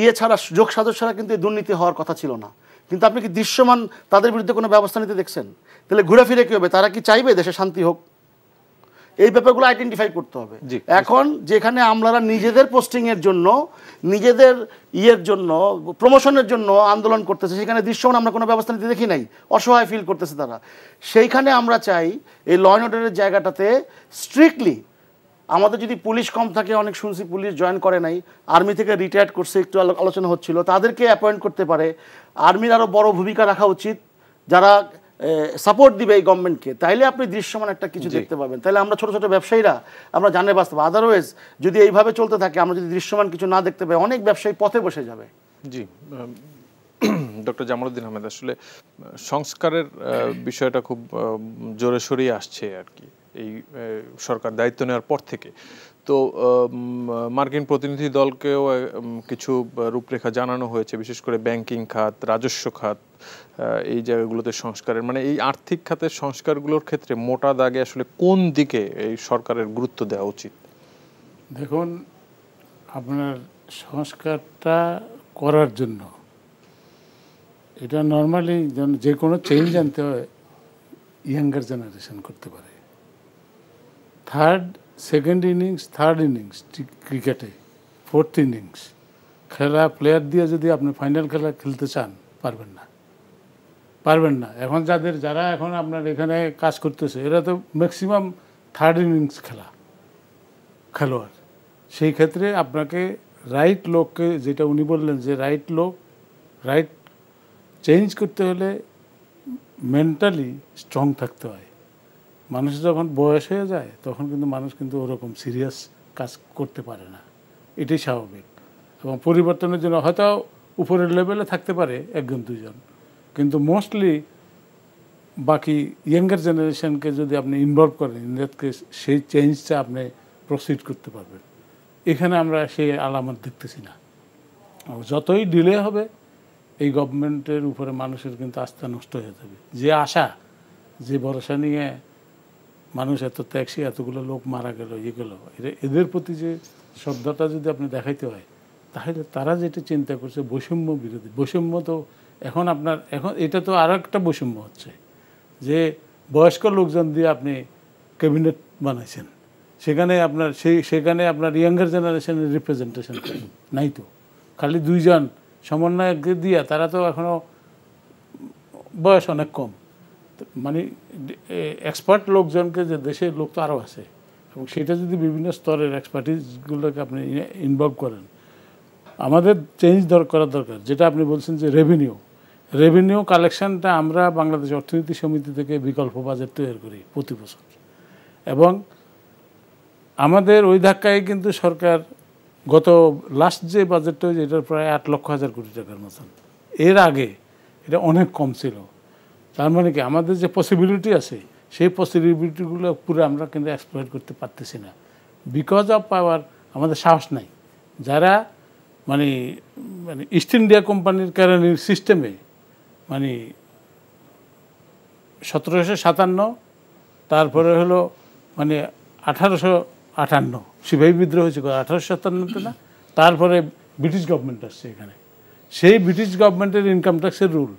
ইয়ে ছাড়া যোগ সাজস ছাড়া কিন্তু দুর্নীতি হওয়ার কথা ছিল না কিন্তু আপনি কি দৃশ্যমান তাদের বিরুদ্ধে কোনো ব্যবস্থা নিতে দেখছেন তাহলে ঘুরে ফিরে কী হবে তারা কি চাইবে দেশে শান্তি হোক এই ব্যাপারগুলো আইডেন্টিফাই করতে হবে এখন যেখানে আমরা নিজেদের পোস্টিংয়ের জন্য নিজেদের ইয়ের জন্য প্রমোশনের জন্য আন্দোলন করতেছে সেখানে দৃশ্যমান আমরা কোনো ব্যবস্থা নিতে দেখি নাই অসহায় ফিল করতেছে তারা সেইখানে আমরা চাই এই ল অ্যান্ড অর্ডারের জায়গাটাতে স্ট্রিক্টলি আমাদের যদি পুলিশ কম থাকে অনেক শুনছি পুলিশ জয়েন করে নাই আর্মি থেকে রিটায়ার্ড করছে একটু আলোচনা হচ্ছিল তাদেরকে অ্যাপয়েন্ট করতে পারে আর্মির আরও বড় ভূমিকা রাখা উচিত যারা সাপোর্ট দিবে এই গভর্নমেন্টকে তাহলে আপনি দৃশ্যমান একটা কিছু দেখতে পাবেন তাহলে আমরা ছোট ছোট ব্যবসায়ীরা আমরা জানে বাস্তব আদারওয়াইজ যদি এইভাবে চলতে থাকে আমরা যদি দৃশ্যমান কিছু না দেখতে পাই অনেক ব্যবসায়ী পথে বসে যাবে জি ডক্টর জামরুদ্দিন আহমেদ আসলে সংস্কারের বিষয়টা খুব জোরে সরিয়ে আসছে আর কি এই সরকার দায়িত্ব নেওয়ার পর থেকে তো মার্কিন প্রতিনিধি দলকেও কিছু রূপরেখা জানানো হয়েছে বিশেষ করে ব্যাংকিং খাত রাজস্ব খাত এই জায়গাগুলোতে সংস্কারের মানে এই আর্থিক খাতের সংস্কারগুলোর ক্ষেত্রে মোটা দাগে আসলে কোন দিকে এই সরকারের গুরুত্ব দেওয়া উচিত দেখুন আপনার সংস্কারটা করার জন্য এটা নর্মালি যে কোনো চেঞ্জ আনতে হয় ইয়াঙ্গার জেনারেশন করতে পারে third second innings third innings ক্রিকেটে ফোর্থ ইনিংস খেলা প্লেয়ার দিয়ে যদি আপনি ফাইনাল খেলা খেলতে চান পারবেন না পারবেন না এখন যাদের যারা এখন আপনার এখানে কাজ করতেছে এরা তো ম্যাক্সিমাম থার্ড ইনিংস খেলা খেলোয়াড় সেই ক্ষেত্রে আপনাকে রাইট লোককে যেটা উনি বললেন যে রাইট লোক রাইট চেঞ্জ করতে হলে মেন্টালি স্ট্রং থাকতে হয় মানুষ যখন বয়স হয়ে যায় তখন কিন্তু মানুষ কিন্তু ওরকম সিরিয়াস কাজ করতে পারে না এটাই স্বাভাবিক এবং পরিবর্তনের জন্য হয়তো উপরের লেভেলে থাকতে পারে একজন দুজন কিন্তু মোস্টলি বাকি ইয়াঙ্গার জেনারেশনকে যদি আপনি ইনভলভ করেন ইন্ডিয়াকে সেই চেঞ্জটা আপনি প্রসিড করতে পারবেন এখানে আমরা সেই আলামত দেখতেছি না যতই ডিলে হবে এই গভর্নমেন্টের উপরে মানুষের কিন্তু আস্থা নষ্ট হয়ে যাবে যে আশা যে ভরসা নিয়ে মানুষ এত ট্যাক্সি এতগুলো লোক মারা গেল ইয়ে গেল এদের প্রতি যে শ্রদ্ধাটা যদি আপনি দেখাইতে হয় তাহলে তারা যেটা চিন্তা করছে বৈষম্য বিরোধী বৈষম্য তো এখন আপনার এখন এটা তো আর একটা বৈষম্য হচ্ছে যে বয়স্ক লোকজন দিয়ে আপনি ক্যাবিনেট বানাইছেন সেখানে আপনার সেই সেখানে আপনার ইয়াঙ্গার জেনারেশনের রিপ্রেজেন্টেশন নাই তো খালি দুইজন সমন্বয়কে দিয়া তারা তো এখনও বয়স অনেক কম মানে এক্সপার্ট লোকজনকে যে দেশের লোক তো আরও আছে এবং সেটা যদি বিভিন্ন স্তরের এক্সপার্টিসগুলোকে আপনি ইনভলভ করেন আমাদের চেঞ্জ করা দরকার যেটা আপনি বলছেন যে রেভিনিউ রেভিনিউ কালেকশনটা আমরা বাংলাদেশ অর্থনীতি সমিতি থেকে বিকল্প বাজেট তৈরি করি প্রতি বছর এবং আমাদের ওই ধাক্কায় কিন্তু সরকার গত লাস্ট যে বাজেটটা হয়েছে এটার প্রায় আট লক্ষ হাজার কোটি টাকার মতন এর আগে এটা অনেক কম ছিল তার মানে কি আমাদের যে পসিবিলিটি আছে সেই পসিবিলিটিগুলো পুরো আমরা কিন্তু এক্সপ্লোর করতে পারতেছি না বিকজ অফ পাওয়ার আমাদের সাহস নাই যারা মানে মানে ইস্ট ইন্ডিয়া কোম্পানির কারণে সিস্টেমে মানে সতেরোশো সাতান্ন তারপরে হলো মানে আঠারোশো আটান্ন সিপাহী বিদ্রোহ হয়েছে আঠারোশো সাতান্নতে না তারপরে ব্রিটিশ গভর্নমেন্ট আসছে এখানে সেই ব্রিটিশ গভর্নমেন্টের ইনকাম ট্যাক্সের রুল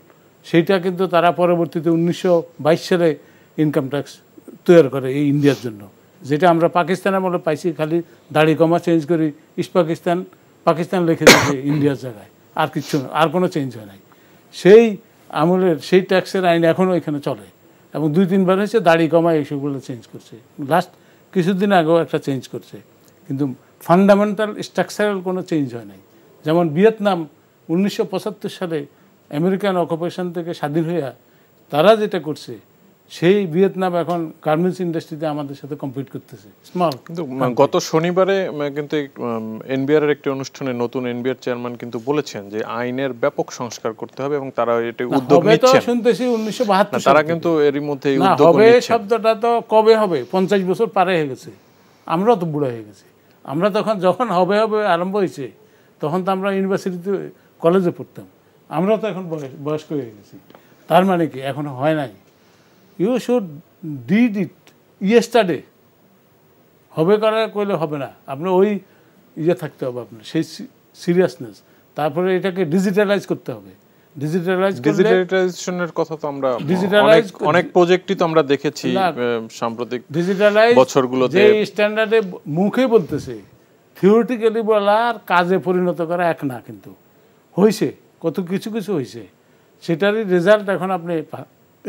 সেইটা কিন্তু তারা পরবর্তীতে উনিশশো সালে ইনকাম ট্যাক্স তৈরি করে এই ইন্ডিয়ার জন্য যেটা আমরা পাকিস্তান আমলে পাইছি খালি দাড়ি কমা চেঞ্জ করি ইস্ট পাকিস্তান পাকিস্তান লিখে দিয়েছে ইন্ডিয়ার জায়গায় আর কিছু আর কোনো চেঞ্জ হয় নাই সেই আমলের সেই ট্যাক্সের আইন এখনও এখানে চলে এবং দুই তিনবার হয়েছে দাড়ি কমা এইসবগুলো চেঞ্জ করছে লাস্ট কিছুদিন আগেও একটা চেঞ্জ করছে কিন্তু ফান্ডামেন্টাল স্ট্রাকচারাল কোনো চেঞ্জ হয় নাই যেমন ভিয়েতনাম উনিশশো সালে আমেরিকান অকুপেশন থেকে স্বাধীন হইয়া তারা যেটা করছে সেই ভিয়েতনাম এখন গার্মেন্টস ইন্ডাস্ট্রিতে আমাদের সাথে কম্পিট করতেছে স্মল কিন্তু গত শনিবারে কিন্তু এনবিআর এর একটি অনুষ্ঠানে নতুন এনবিআর চেয়ারম্যান কিন্তু বলেছেন যে আইনের ব্যাপক সংস্কার করতে হবে এবং তারা এটা উদ্যোগ নিচ্ছেন শুনতেছি 1972 তারা কিন্তু এরই মধ্যে উদ্যোগ হবে শব্দটা তো কবে হবে 50 বছর পারে হয়ে গেছে আমরা তো বুড়ো হয়ে গেছি আমরা তখন যখন হবে হবে আরম্ভ হয়েছে তখন তো আমরা ইউনিভার্সিটিতে কলেজে পড়তাম আমরা তো এখন বয়স্ক হয়ে গেছি তার মানে কি এখন হয় নাই you should did it yesterday হবে করা করলে হবে না আপনার ওই ইয়ে থাকতে হবে আপনার সেই সিরিয়াসনেস তারপরে এটাকে ডিজিটালাইজ করতে হবে কথা তো আমরা ডিজিটালাইজ অনেক আমরা দেখেছি সাম্প্রতিক ডিজিটালাইজ স্ট্যান্ডার্ডে মুখে বলতেছে থিওরিটিক্যালি আর কাজে পরিণত করা এক না কিন্তু হয়েছে কত কিছু কিছু হয়েছে সেটারই রেজাল্ট এখন আপনি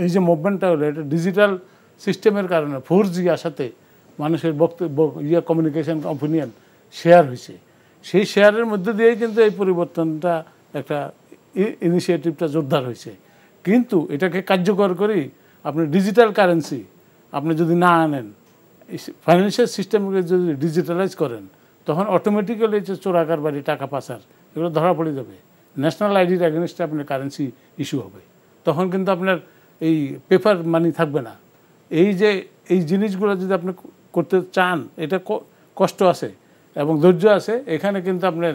এই যে মুভমেন্টটা হলো এটা ডিজিটাল সিস্টেমের কারণে ফোর জি আসাতে মানুষের বক্তব্য ইয়া কমিউনিকেশন অপিনিয়ন শেয়ার হয়েছে সেই শেয়ারের মধ্যে দিয়েই কিন্তু এই পরিবর্তনটা একটা ইনিশিয়েটিভটা জোরদার হয়েছে কিন্তু এটাকে কার্যকর করি আপনি ডিজিটাল কারেন্সি আপনি যদি না আনেন ফাইন্যান্সিয়াল সিস্টেমকে যদি ডিজিটালাইজ করেন তখন অটোমেটিক্যালি যে চোরাকার বাড়ি টাকা পাচার এগুলো ধরা পড়ে যাবে ন্যাশনাল আইডির অ্যাগেনস্টে আপনার কারেন্সি ইস্যু হবে তখন কিন্তু আপনার এই পেপার মানি থাকবে না এই যে এই জিনিসগুলো যদি আপনি করতে চান এটা কষ্ট আছে এবং ধৈর্য আছে এখানে কিন্তু আপনার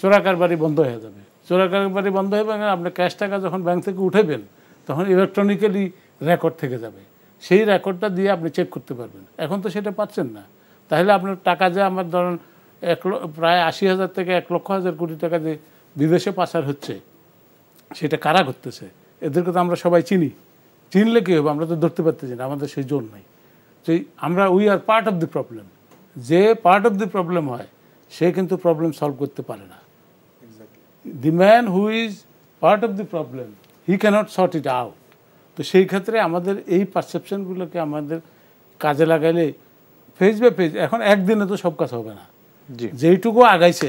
চোরাকার বাড়ি বন্ধ হয়ে যাবে চোরাকার বাড়ি বন্ধ হয়ে না আপনার ক্যাশ টাকা যখন ব্যাংক থেকে উঠেবেন তখন ইলেকট্রনিক্যালি রেকর্ড থেকে যাবে সেই রেকর্ডটা দিয়ে আপনি চেক করতে পারবেন এখন তো সেটা পাচ্ছেন না তাহলে আপনার টাকা যে আমার ধরুন এক প্রায় আশি হাজার থেকে এক লক্ষ হাজার কোটি টাকা যে বিদেশে পাচার হচ্ছে সেটা কারা করতেছে এদেরকে তো আমরা সবাই চিনি চিনলে কী হবে আমরা তো ধরতে পারতেছি না আমাদের সেই জোর নাই সেই আমরা we are part of the problem যে পার্ট অফ দি প্রবলেম হয় সে কিন্তু প্রবলেম সলভ করতে পারে না the man who is part of the problem he can't sort it out তো সেই ক্ষেত্রে আমাদের এই পারসেপশনগুলোকে আমাদের কাজে লাগাইলে ফেজ বাই ফেজ এখন একদিনে তো সব কাজ হবে না যেইটুকু আগাইছে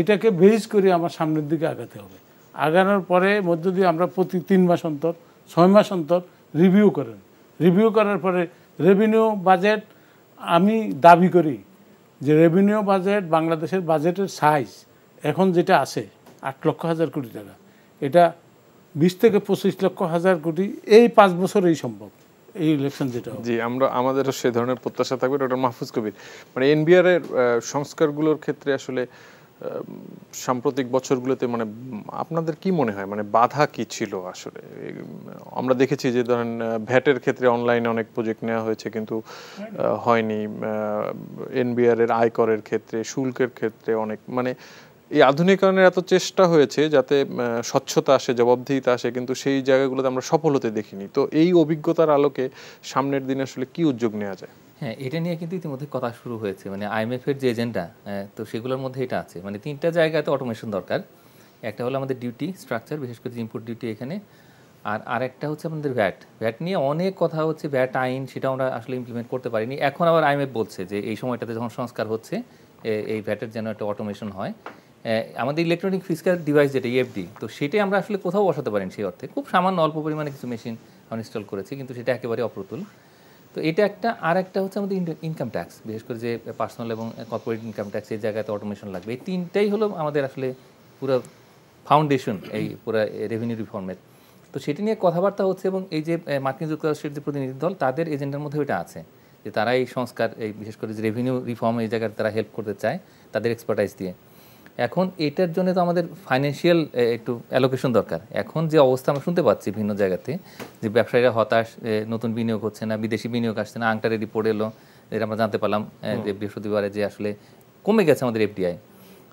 এটাকে বেজ করে আমার সামনের দিকে আগাতে হবে আগানোর পরে মধ্য দিয়ে আমরা প্রতি তিন মাস অন্তর ছয় মাস অন্তর রিভিউ করেন রিভিউ করার পরে রেভিনিউ বাজেট আমি দাবি করি যে রেভিনিউ বাজেট বাংলাদেশের বাজেটের সাইজ এখন যেটা আছে আট লক্ষ হাজার কোটি টাকা এটা বিশ থেকে পঁচিশ লক্ষ হাজার কোটি এই পাঁচ বছরেই সম্ভব এই ইলেকশন যেটা জি আমরা আমাদেরও সে ধরনের প্রত্যাশা থাকবে ডক্টর মাহফুজ কবির মানে এনবিআর এর সংস্কারগুলোর ক্ষেত্রে আসলে সাম্প্রতিক বছরগুলোতে মানে আপনাদের কি মনে হয় মানে বাধা কি ছিল আসলে আমরা দেখেছি যে ধরেন ভ্যাটের ক্ষেত্রে অনলাইনে অনেক প্রজেক্ট নেওয়া হয়েছে কিন্তু হয়নি এনবিআর এর আয়করের ক্ষেত্রে শুল্কের ক্ষেত্রে অনেক মানে এই আধুনিকায়নের এত চেষ্টা হয়েছে যাতে স্বচ্ছতা আসে জবাবদিহিতা আসে কিন্তু সেই জায়গাগুলোতে আমরা সফল হতে দেখিনি তো এই অভিজ্ঞতার আলোকে সামনের দিনে আসলে কি উদ্যোগ নেওয়া যায় হ্যাঁ এটা নিয়ে কিন্তু ইতিমধ্যে কথা শুরু হয়েছে মানে আইএমএফ এর যে এজেন্ডা তো সেগুলোর মধ্যে এটা আছে মানে তিনটা জায়গাতে অটোমেশন দরকার একটা হলো আমাদের ডিউটি স্ট্রাকচার বিশেষ করে ইম্পোর্ট ডিউটি এখানে আর আরেকটা হচ্ছে আমাদের ভ্যাট ভ্যাট নিয়ে অনেক কথা হচ্ছে ভ্যাট আইন সেটা আমরা আসলে ইমপ্লিমেন্ট করতে পারিনি এখন আবার আইএমএফ বলছে যে এই সময়টাতে যখন সংস্কার হচ্ছে এই ভ্যাটের যেন একটা অটোমেশন হয় আমাদের ইলেকট্রনিক ফিজিক্যাল ডিভাইস যেটা ইএফডি e তো সেটাই আমরা আসলে কোথাও বসাতে পারেন সেই অর্থে খুব সামান্য অল্প পরিমাণে কিছু মেশিন ইনস্টল করেছি কিন্তু সেটা একেবারে অপ্রতুল তো এটা একটা আর একটা হচ্ছে আমাদের ইনকাম ট্যাক্স বিশেষ করে যে পার্সোনাল এবং কর্পোরেট ইনকাম ট্যাক্স এই জায়গাতে অটোমেশন লাগবে এই তিনটাই হলো আমাদের আসলে পুরো ফাউন্ডেশন এই পুরো রেভিনিউ রিফর্মের তো সেটি নিয়ে কথাবার্তা হচ্ছে এবং এই যে মার্কিন যুক্তরাষ্ট্রের যে প্রতিনিধি দল তাদের এজেন্ডার মধ্যে ওইটা আছে যে তারা এই সংস্কার এই বিশেষ করে যে রেভিনিউ রিফর্ম এই জায়গায় তারা হেল্প করতে চায় তাদের এক্সপার্টাইজ দিয়ে এখন এটার জন্য তো আমাদের ফাইন্যান্সিয়াল একটু অ্যালোকেশন দরকার এখন যে অবস্থা আমরা শুনতে পাচ্ছি ভিন্ন জায়গাতে যে ব্যবসায়ীরা হতাশ নতুন বিনিয়োগ হচ্ছে না বিদেশি বিনিয়োগ আসছে না আংটারে রিপোর্ট এলো এটা আমরা জানতে পারলাম যে বৃহস্পতিবারে যে আসলে কমে গেছে আমাদের এফডিআই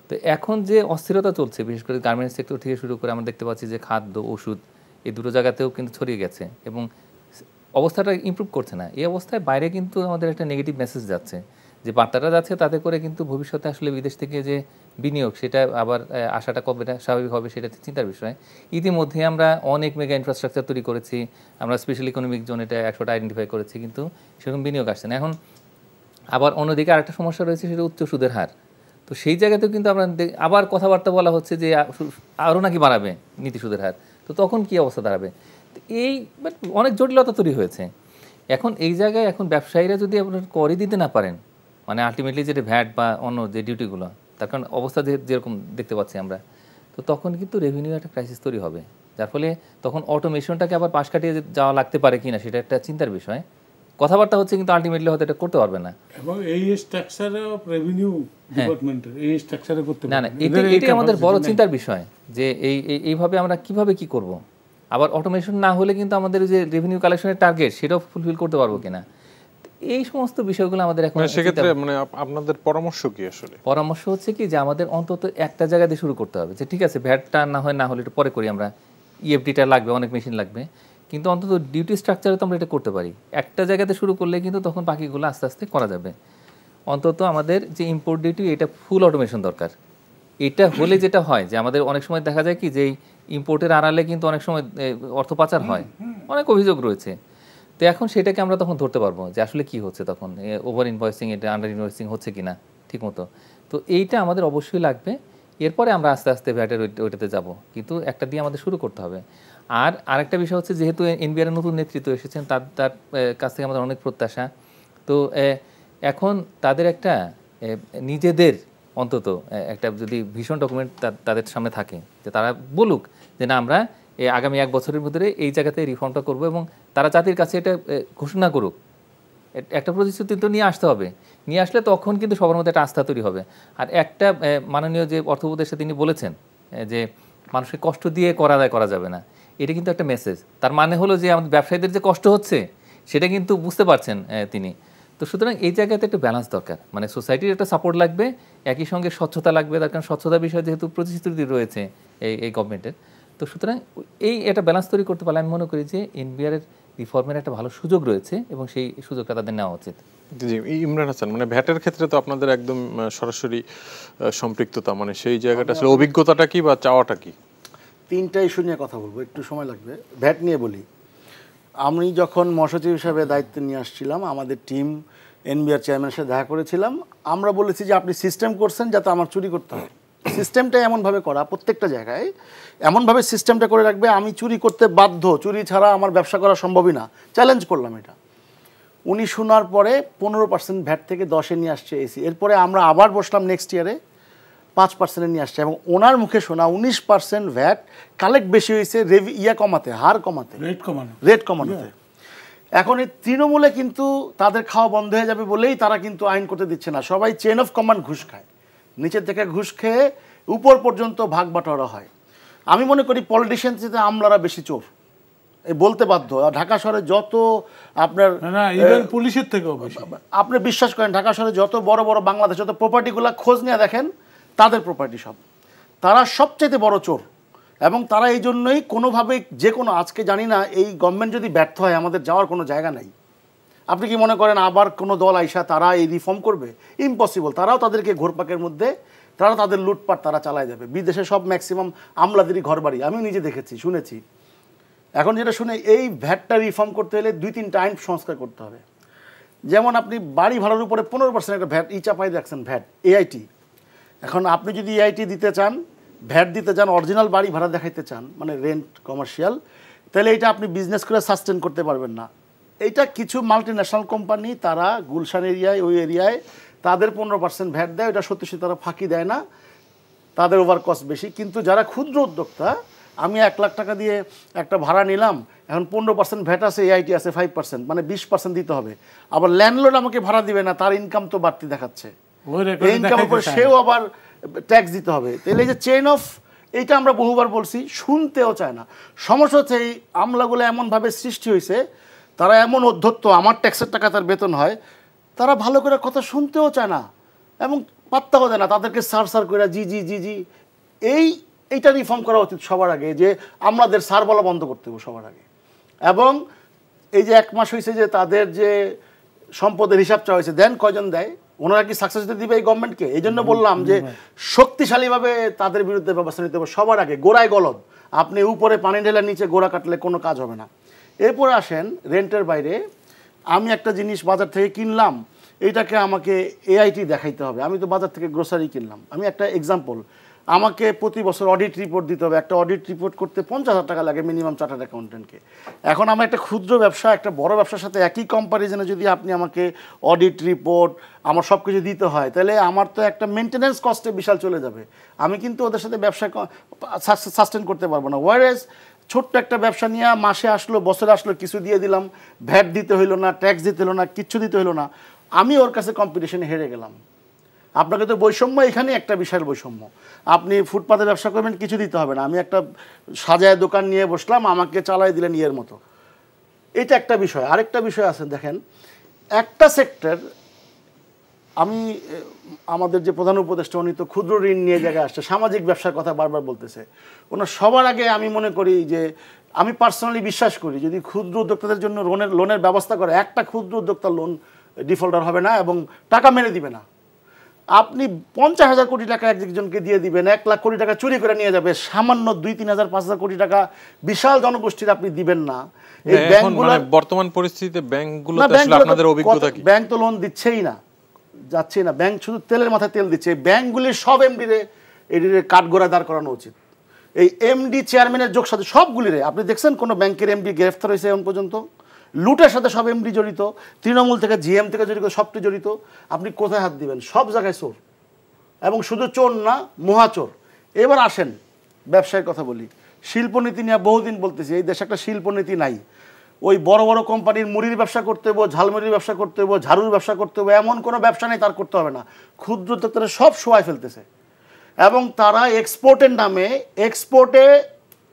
তো এখন যে অস্থিরতা চলছে বিশেষ করে গার্মেন্টস সেক্টর থেকে শুরু করে আমরা দেখতে পাচ্ছি যে খাদ্য ওষুধ এই দুটো জায়গাতেও কিন্তু ছড়িয়ে গেছে এবং অবস্থাটা ইম্প্রুভ করছে না এই অবস্থায় বাইরে কিন্তু আমাদের একটা নেগেটিভ মেসেজ যাচ্ছে যে বার্তাটা যাচ্ছে তাতে করে কিন্তু ভবিষ্যতে আসলে বিদেশ থেকে যে বিনিয়োগ সেটা আবার আসাটা কবে স্বাভাবিক হবে সেটা চিন্তার বিষয় ইতিমধ্যে আমরা অনেক মেগা ইনফ্রাস্ট্রাকচার তৈরি করেছি আমরা স্পেশাল ইকোনমিক জোন এটা একশোটা আইডেন্টিফাই করেছি কিন্তু সেরকম বিনিয়োগ আসছে না এখন আবার অন্যদিকে আরেকটা সমস্যা রয়েছে সেটা উচ্চ সুদের হার তো সেই জায়গাতেও কিন্তু আমরা আবার কথাবার্তা বলা হচ্ছে যে আরও নাকি বাড়াবে নীতি সুদের হার তো তখন কি অবস্থা দাঁড়াবে এই বাট অনেক জটিলতা তৈরি হয়েছে এখন এই জায়গায় এখন ব্যবসায়ীরা যদি আপনার করে দিতে না পারেন মানে আলটিমেটলি যেটা ভ্যাট বা অন্য যে ডিউটিগুলো তার কারণ অবস্থা যেরকম দেখতে পাচ্ছি আমরা তো তখন কিন্তু রেভিনিউ একটা ক্রাইসিস তৈরি হবে যার ফলে তখন অটোমেশনটাকে আবার পাশ কাটিয়ে যাওয়া লাগতে পারে কি না সেটা একটা চিন্তার বিষয় কথাবার্তা হচ্ছে কিন্তু আলটিমেটলি হয়তো এটা করতে পারবে না এবং এই স্ট্রাকচারে অফ রেভিনিউ ডিপার্টমেন্টের এই করতে না না এটা আমাদের বড় চিন্তার বিষয় যে এই এইভাবে আমরা কিভাবে কি করব আবার অটোমেশন না হলে কিন্তু আমাদের যে রেভিনিউ কালেকশনের টার্গেট সেটাও ফুলফিল করতে পারবো কিনা এই সমস্ত বিষয়গুলো আমাদের এখন মানে সেক্ষেত্রে মানে আপনাদের পরামর্শ কি আসলে পরামর্শ হচ্ছে কি যে আমাদের অন্তত একটা জায়গা দিয়ে শুরু করতে হবে যে ঠিক আছে ভ্যাটটা না হয় না হলে এটা পরে করি আমরা ইএফডিটা e লাগবে অনেক মেশিন লাগবে কিন্তু অন্তত ডিউটি স্ট্রাকচারে তো আমরা এটা করতে পারি একটা জায়গাতে শুরু করলে কিন্তু তখন বাকিগুলো আস্তে আস্তে করা যাবে অন্তত আমাদের যে ইম্পোর্ট ডিউটি এটা ফুল অটোমেশন দরকার এটা হলে যেটা হয় যে আমাদের অনেক সময় দেখা যায় কি যে ইম্পোর্টের আড়ালে কিন্তু অনেক সময় অর্থ পাচার হয় অনেক অভিযোগ রয়েছে তো এখন সেটাকে আমরা তখন ধরতে পারবো যে আসলে কি হচ্ছে তখন ওভার ইনভয়েসিং এটা আন্ডার ইনভয়েসিং হচ্ছে কি না ঠিকমতো তো এইটা আমাদের অবশ্যই লাগবে এরপরে আমরা আস্তে আস্তে ভ্যাটের ওইটাতে যাব কিন্তু একটা দিয়ে আমাদের শুরু করতে হবে আর আরেকটা বিষয় হচ্ছে যেহেতু এনবিআর নতুন নেতৃত্ব এসেছেন তার তার কাছ থেকে আমাদের অনেক প্রত্যাশা তো এখন তাদের একটা নিজেদের অন্তত একটা যদি ভীষণ ডকুমেন্ট তাদের সামনে থাকে যে তারা বলুক যে না আমরা আগামী এক বছরের ভিতরে এই জায়গাতে রিফর্মটা করব এবং তারা জাতির কাছে এটা ঘোষণা করুক একটা প্রতিশ্রুতি তো নিয়ে আসতে হবে নিয়ে আসলে তখন কিন্তু সবার মধ্যে একটা আস্থা তৈরি হবে আর একটা মাননীয় যে অর্থ উপদেশে তিনি বলেছেন যে মানুষকে কষ্ট দিয়ে করা আদায় করা যাবে না এটা কিন্তু একটা মেসেজ তার মানে হলো যে আমাদের ব্যবসায়ীদের যে কষ্ট হচ্ছে সেটা কিন্তু বুঝতে পারছেন তিনি তো সুতরাং এই জায়গাতে একটা ব্যালেন্স দরকার মানে সোসাইটির একটা সাপোর্ট লাগবে একই সঙ্গে স্বচ্ছতা লাগবে তার কারণ স্বচ্ছতা বিষয়ে যেহেতু প্রতিশ্রুতি রয়েছে এই এই গভর্নমেন্টের তো সুতরাং এই একটা ব্যালেন্স তৈরি করতে পারলে আমি মনে করি যে এনবিআরের রিফর্মের একটা ভালো সুযোগ রয়েছে এবং সেই সুযোগটা তাদের নেওয়া উচিত জি ইমরান হাসান মানে ভ্যাটের ক্ষেত্রে তো আপনাদের একদম সরাসরি সম্পৃক্ততা মানে সেই জায়গাটা আসলে অভিজ্ঞতাটা কি বা চাওয়াটা কি তিনটা ইস্যু নিয়ে কথা বলবো একটু সময় লাগবে ভ্যাট নিয়ে বলি আমি যখন মহাসচিব হিসাবে দায়িত্ব নিয়ে আসছিলাম আমাদের টিম এনবিআর চেয়ারম্যানের সাথে দেখা করেছিলাম আমরা বলেছি যে আপনি সিস্টেম করছেন যাতে আমার চুরি করতে হয় সিস্টেমটা এমনভাবে করা প্রত্যেকটা জায়গায় এমনভাবে সিস্টেমটা করে রাখবে আমি চুরি করতে বাধ্য চুরি ছাড়া আমার ব্যবসা করা সম্ভবই না চ্যালেঞ্জ করলাম এটা উনি শোনার পরে পনেরো পার্সেন্ট ভ্যাট থেকে দশে নিয়ে আসছে এসি এরপরে আমরা আবার বসলাম নেক্সট ইয়ারে পাঁচ পার্সেন্টে নিয়ে আসছে এবং ওনার মুখে শোনা উনিশ পার্সেন্ট ভ্যাট কালেক্ট বেশি হয়েছে রেভি ইয়া কমাতে হার কমাতে রেট কমানো রেট কমানোতে এখন এই তৃণমূলে কিন্তু তাদের খাওয়া বন্ধ হয়ে যাবে বলেই তারা কিন্তু আইন করতে দিচ্ছে না সবাই চেন অফ কমান্ড ঘুষ খায় নিচের থেকে ঘুষ খেয়ে উপর পর্যন্ত ভাগ বাটোয়ারা হয় আমি মনে করি পলিটিশিয়ান আমলারা বেশি চোর বলতে বাধ্য ঢাকা শহরে যত আপনার পুলিশের থেকেও আপনি বিশ্বাস করেন ঢাকা শহরে যত বড় বড় বাংলাদেশ যত প্রপার্টিগুলো খোঁজ নিয়ে দেখেন তাদের প্রপার্টি সব তারা সবচেয়ে বড় চোর এবং তারা এই জন্যই কোনোভাবে যে কোনো আজকে জানি না এই গভর্নমেন্ট যদি ব্যর্থ হয় আমাদের যাওয়ার কোনো জায়গা নাই আপনি কি মনে করেন আবার কোনো দল আইসা তারা এই রিফর্ম করবে ইম্পসিবল তারাও তাদেরকে ঘোরপাকের মধ্যে তারা তাদের লুটপাট তারা চালায় যাবে বিদেশে সব ম্যাক্সিমাম আমলাদেরই ঘরবাড়ি আমি নিজে দেখেছি শুনেছি এখন যেটা শুনে এই ভ্যাটটা রিফর্ম করতে হলে দুই তিনটা আইন সংস্কার করতে হবে যেমন আপনি বাড়ি ভাড়ার উপরে পনেরো পার্সেন্ট একটা ভ্যাট ই চাপাই রাখছেন ভ্যাট এআইটি এখন আপনি যদি এআইটি দিতে চান ভ্যাট দিতে চান অরিজিনাল বাড়ি ভাড়া দেখাইতে চান মানে রেন্ট কমার্শিয়াল তাহলে এটা আপনি বিজনেস করে সাস্টেন করতে পারবেন না এটা কিছু মাল্টি ন্যাশনাল কোম্পানি তারা গুলশান এরিয়ায় ওই এরিয়ায় তাদের পনেরো পার্সেন্ট ভ্যাট দেয় ওইটা সত্যি সত্যি তারা ফাঁকি দেয় না তাদের ওভার কস্ট বেশি কিন্তু যারা ক্ষুদ্র উদ্যোক্তা আমি এক লাখ টাকা দিয়ে একটা ভাড়া নিলাম এখন পনেরো পার্সেন্ট ভ্যাট আছে এআইটি আছে ফাইভ পার্সেন্ট মানে বিশ পার্সেন্ট দিতে হবে আবার ল্যান্ডলোড আমাকে ভাড়া দিবে না তার ইনকাম তো বাড়তি দেখাচ্ছে ইনকামের উপরে সেও আবার ট্যাক্স দিতে হবে তাহলে এই যে চেইন অফ এইটা আমরা বহুবার বলছি শুনতেও চায় না সমস্যা হচ্ছে এই আমলাগুলো এমনভাবে সৃষ্টি হয়েছে তারা এমন অধ্যত্ত আমার ট্যাক্সের টাকা তার বেতন হয় তারা ভালো করে কথা শুনতেও চায় না এবং পাত্তাও দেয় না তাদেরকে সার সার করে জি জি জি জি এই এইটা রিফর্ম করা উচিত সবার আগে যে আমাদের সার বলা বন্ধ করতে হবে সবার আগে এবং এই যে এক মাস হয়েছে যে তাদের যে সম্পদের হিসাব চাওয়া হয়েছে দেন কজন দেয় ওনারা কি সাকসেস দিবে এই গভর্নমেন্টকে এই জন্য বললাম যে শক্তিশালীভাবে তাদের বিরুদ্ধে ব্যবস্থা নিতে হবে সবার আগে গোড়ায় গলদ আপনি উপরে পানি ঢেলে নিচে গোড়া কাটলে কোনো কাজ হবে না এরপর আসেন রেন্টের বাইরে আমি একটা জিনিস বাজার থেকে কিনলাম এইটাকে আমাকে এআইটি দেখাইতে হবে আমি তো বাজার থেকে গ্রোসারি কিনলাম আমি একটা এক্সাম্পল আমাকে প্রতি বছর অডিট রিপোর্ট দিতে হবে একটা অডিট রিপোর্ট করতে পঞ্চাশ হাজার টাকা লাগে মিনিমাম চার্টার অ্যাকাউন্টেন্টকে এখন আমার একটা ক্ষুদ্র ব্যবসা একটা বড় ব্যবসার সাথে একই কম্প্যারিজনে যদি আপনি আমাকে অডিট রিপোর্ট আমার সব কিছু দিতে হয় তাহলে আমার তো একটা মেনটেন্যান্স কস্টে বিশাল চলে যাবে আমি কিন্তু ওদের সাথে ব্যবসা সাস্টেন করতে পারবো না ওয়ার এস ছোট্ট একটা ব্যবসা নিয়ে মাসে আসলো বছরে আসলো কিছু দিয়ে দিলাম ভ্যাট দিতে হইলো না ট্যাক্স দিতে হলো না কিচ্ছু দিতে হলো না আমি ওর কাছে কম্পিটিশনে হেরে গেলাম আপনাকে তো বৈষম্য এখানে একটা বিশাল বৈষম্য আপনি ফুটপাতে ব্যবসা করবেন কিছু দিতে হবে না আমি একটা সাজায় দোকান নিয়ে বসলাম আমাকে চালাই দিলেন ইয়ের মতো এটা একটা বিষয় আরেকটা বিষয় আছে দেখেন একটা সেক্টর আমি আমাদের যে প্রধান উপদেষ্টা উনি তো ক্ষুদ্র ঋণ নিয়ে জায়গায় আসছে সামাজিক ব্যবসার কথা বারবার বলতেছে ওনার সবার আগে আমি মনে করি যে আমি পার্সোনালি বিশ্বাস করি যদি ক্ষুদ্র উদ্যোক্তাদের জন্য লোনের লোনের ব্যবস্থা করে একটা ক্ষুদ্র উদ্যোক্তা লোন ডিফল্টার হবে না এবং টাকা মেরে দিবে না আপনি পঞ্চাশ হাজার কোটি টাকা একজনকে দিয়ে দিবেন এক লাখ কোটি টাকা চুরি করে নিয়ে যাবে সামান্য দুই তিন হাজার পাঁচ হাজার কোটি টাকা বিশাল জনগোষ্ঠীর আপনি দিবেন না এই ব্যাংকগুলো মানে বর্তমান পরিস্থিতিতে ব্যাংকগুলো ব্যাংক তো লোন দিচ্ছেই না যাচ্ছে না ব্যাংক শুধু তেলের মাথায় তেল দিচ্ছে ব্যাংকগুলি সব এমডিরে এডিরে কাঠগোড়া দাঁড় করানো উচিত এই এমডি চেয়ারম্যানের যোগ সাথে সবগুলিরে আপনি দেখছেন কোনো ব্যাংকের এমডি গ্রেফতার হয়েছে এখন পর্যন্ত লুটের সাথে সব এমডি জড়িত তৃণমূল থেকে জিএম থেকে জড়িত সবটি জড়িত আপনি কোথায় হাত দিবেন সব জায়গায় চোর এবং শুধু চোর না মহাচোর এবার আসেন ব্যবসায়ের কথা বলি শিল্পনীতি নিয়ে বহুদিন বলতেছি এই দেশে একটা শিল্পনীতি নাই ওই বড় বড় কোম্পানির মুড়ির ব্যবসা করতে হবো ঝালমুড়ির ব্যবসা করতে হবো ঝাড়ুর ব্যবসা করতে হবো এমন কোনো ব্যবসা নেই তার করতে হবে না ক্ষুদ্র উদ্যোক্তারা সব সোয়াই ফেলতেছে এবং তারা এক্সপোর্টের নামে এক্সপোর্টে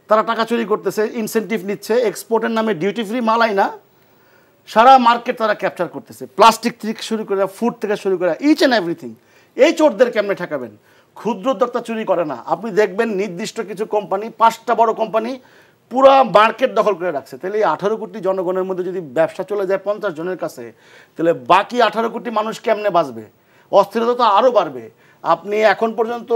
তারা টাকা চুরি করতেছে ইনসেন্টিভ নিচ্ছে এক্সপোর্টের নামে ডিউটি ফ্রি মালাই না সারা মার্কেট তারা ক্যাপচার করতেছে প্লাস্টিক থেকে শুরু করে ফুড থেকে শুরু করে ইচ অ্যান্ড এভরিথিং এই চোরদেরকে আপনি ঠেকাবেন ক্ষুদ্র উদ্যোক্তা চুরি করে না আপনি দেখবেন নির্দিষ্ট কিছু কোম্পানি পাঁচটা বড় কোম্পানি পুরা মার্কেট দখল করে রাখছে তাহলে এই আঠারো কোটি জনগণের মধ্যে যদি ব্যবসা চলে যায় পঞ্চাশ জনের কাছে তাহলে বাকি আঠারো কোটি মানুষ কেমনে বাঁচবে অস্থিরতা তো আরও বাড়বে আপনি এখন পর্যন্ত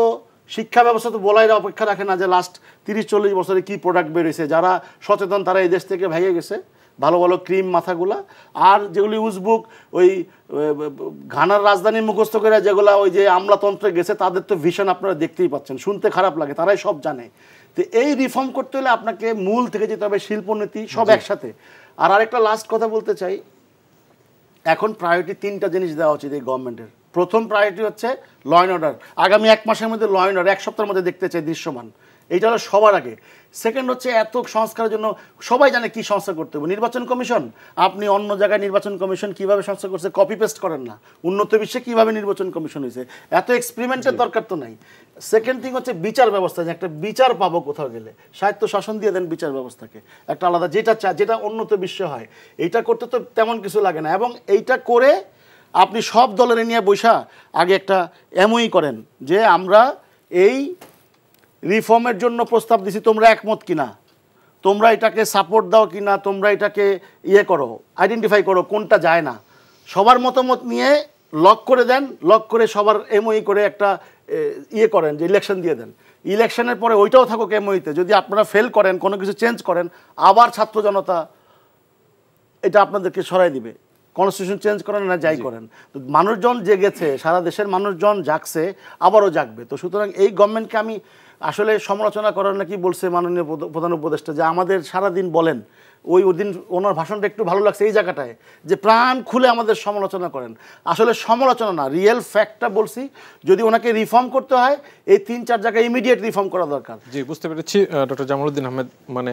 শিক্ষা ব্যবস্থা তো বলাই অপেক্ষা রাখে না যে লাস্ট তিরিশ চল্লিশ বছরে কি প্রোডাক্ট বেরিয়েছে যারা সচেতন তারা এই দেশ থেকে ভেঙে গেছে ভালো ভালো ক্রিম মাথাগুলা আর যেগুলি উজবুক ওই ঘানার রাজধানী মুখস্থ করে যেগুলা ওই যে আমলাতন্ত্রে গেছে তাদের তো ভীষণ আপনারা দেখতেই পাচ্ছেন শুনতে খারাপ লাগে তারাই সব জানে তো এই রিফর্ম করতে হলে আপনাকে মূল থেকে যেতে হবে শিল্পনীতি সব একসাথে আর আরেকটা লাস্ট কথা বলতে চাই এখন প্রায়োরিটি তিনটা জিনিস দেওয়া উচিত এই গভর্নমেন্টের প্রথম প্রায়োরিটি হচ্ছে লয়েন অর্ডার আগামী এক মাসের মধ্যে লয়েন অর্ডার এক সপ্তাহের মধ্যে দেখতে চাই দৃশ্যমান এইটা হলো সবার আগে সেকেন্ড হচ্ছে এত সংস্কারের জন্য সবাই জানে কি সংস্কার করতে হবে নির্বাচন কমিশন আপনি অন্য জায়গায় নির্বাচন কমিশন কিভাবে সংস্কার করছে কপি পেস্ট করেন না উন্নত বিশ্বে কিভাবে নির্বাচন কমিশন হয়েছে এত এক্সপেরিমেন্টের দরকার তো নাই সেকেন্ড থিং হচ্ছে বিচার ব্যবস্থা যে একটা বিচার পাবো কোথাও গেলে সাহিত্য শাসন দিয়ে দেন বিচার ব্যবস্থাকে একটা আলাদা যেটা চা যেটা উন্নত বিশ্বে হয় এইটা করতে তো তেমন কিছু লাগে না এবং এইটা করে আপনি সব দলের নিয়ে বৈশা আগে একটা এমওই করেন যে আমরা এই রিফর্মের জন্য প্রস্তাব দিছি তোমরা একমত কিনা তোমরা এটাকে সাপোর্ট দাও কিনা তোমরা এটাকে ইয়ে করো আইডেন্টিফাই করো কোনটা যায় না সবার মতামত নিয়ে লক করে দেন লক করে সবার এমওই e করে একটা ইয়ে করেন যে ইলেকশন দিয়ে দেন ইলেকশনের পরে ওইটাও থাকুক এমওইতে e যদি আপনারা ফেল করেন কোনো কিছু চেঞ্জ করেন আবার ছাত্র জনতা এটা আপনাদেরকে সরাই দিবে কনস্টিটিউশন চেঞ্জ করেন না যাই করেন তো মানুষজন জেগেছে সারা দেশের মানুষজন জাগছে আবারও জাগবে তো সুতরাং এই গভর্নমেন্টকে আমি আসলে সমালোচনা করার নাকি বলছে মাননীয় প্রধান উপদেষ্টা যে আমাদের সারাদিন বলেন ওই ওদিন ওনার ভাষণটা একটু ভালো লাগছে এই জায়গাটায় যে প্রাণ খুলে আমাদের সমালোচনা করেন আসলে সমালোচনা না রিয়েল ফ্যাক্টটা বলছি যদি ওনাকে রিফর্ম করতে হয় এই তিন চার জায়গায় ইমিডিয়েট রিফর্ম করা দরকার জি বুঝতে পেরেছি ডক্টর জামালউদ্দিন আহমেদ মানে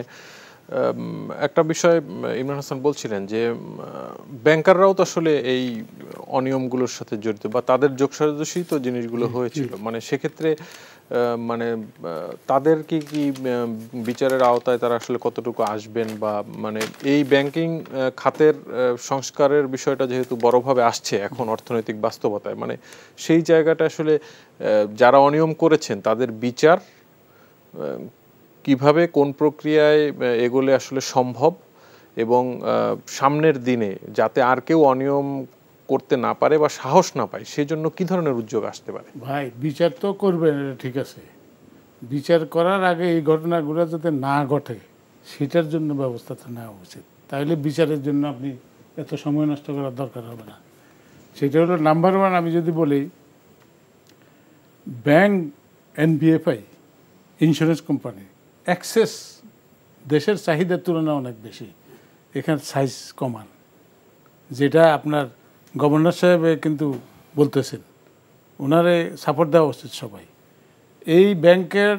একটা বিষয় ইমরান হাসান বলছিলেন যে ব্যাংকাররাও তো আসলে এই অনিয়মগুলোর সাথে জড়িত বা তাদের যোগসাজশী তো জিনিসগুলো হয়েছিল মানে সেক্ষেত্রে মানে তাদের কি কি বিচারের আওতায় তারা আসলে কতটুকু আসবেন বা মানে এই ব্যাংকিং খাতের সংস্কারের বিষয়টা যেহেতু বড়ভাবে আসছে এখন অর্থনৈতিক বাস্তবতায় মানে সেই জায়গাটা আসলে যারা অনিয়ম করেছেন তাদের বিচার কিভাবে কোন প্রক্রিয়ায় এগোলে আসলে সম্ভব এবং সামনের দিনে যাতে আর কেউ অনিয়ম করতে না পারে বা সাহস না পায় সেজন্য কি ধরনের উদ্যোগ আসতে পারে ভাই বিচার তো করবেন এটা ঠিক আছে বিচার করার আগে এই ঘটনাগুলো যাতে না ঘটে সেটার জন্য ব্যবস্থা তো নেওয়া উচিত তাহলে বিচারের জন্য আপনি এত সময় নষ্ট করার দরকার হবে না সেটা হলো নাম্বার ওয়ান আমি যদি বলি bank NBFI insurance company access দেশের চাহিদার তুলনায় অনেক বেশি এখানে সাইজ কমান যেটা আপনার গভর্নর সাহেব কিন্তু বলতেছেন ওনারে সাপোর্ট দেওয়া উচিত সবাই এই ব্যাংকের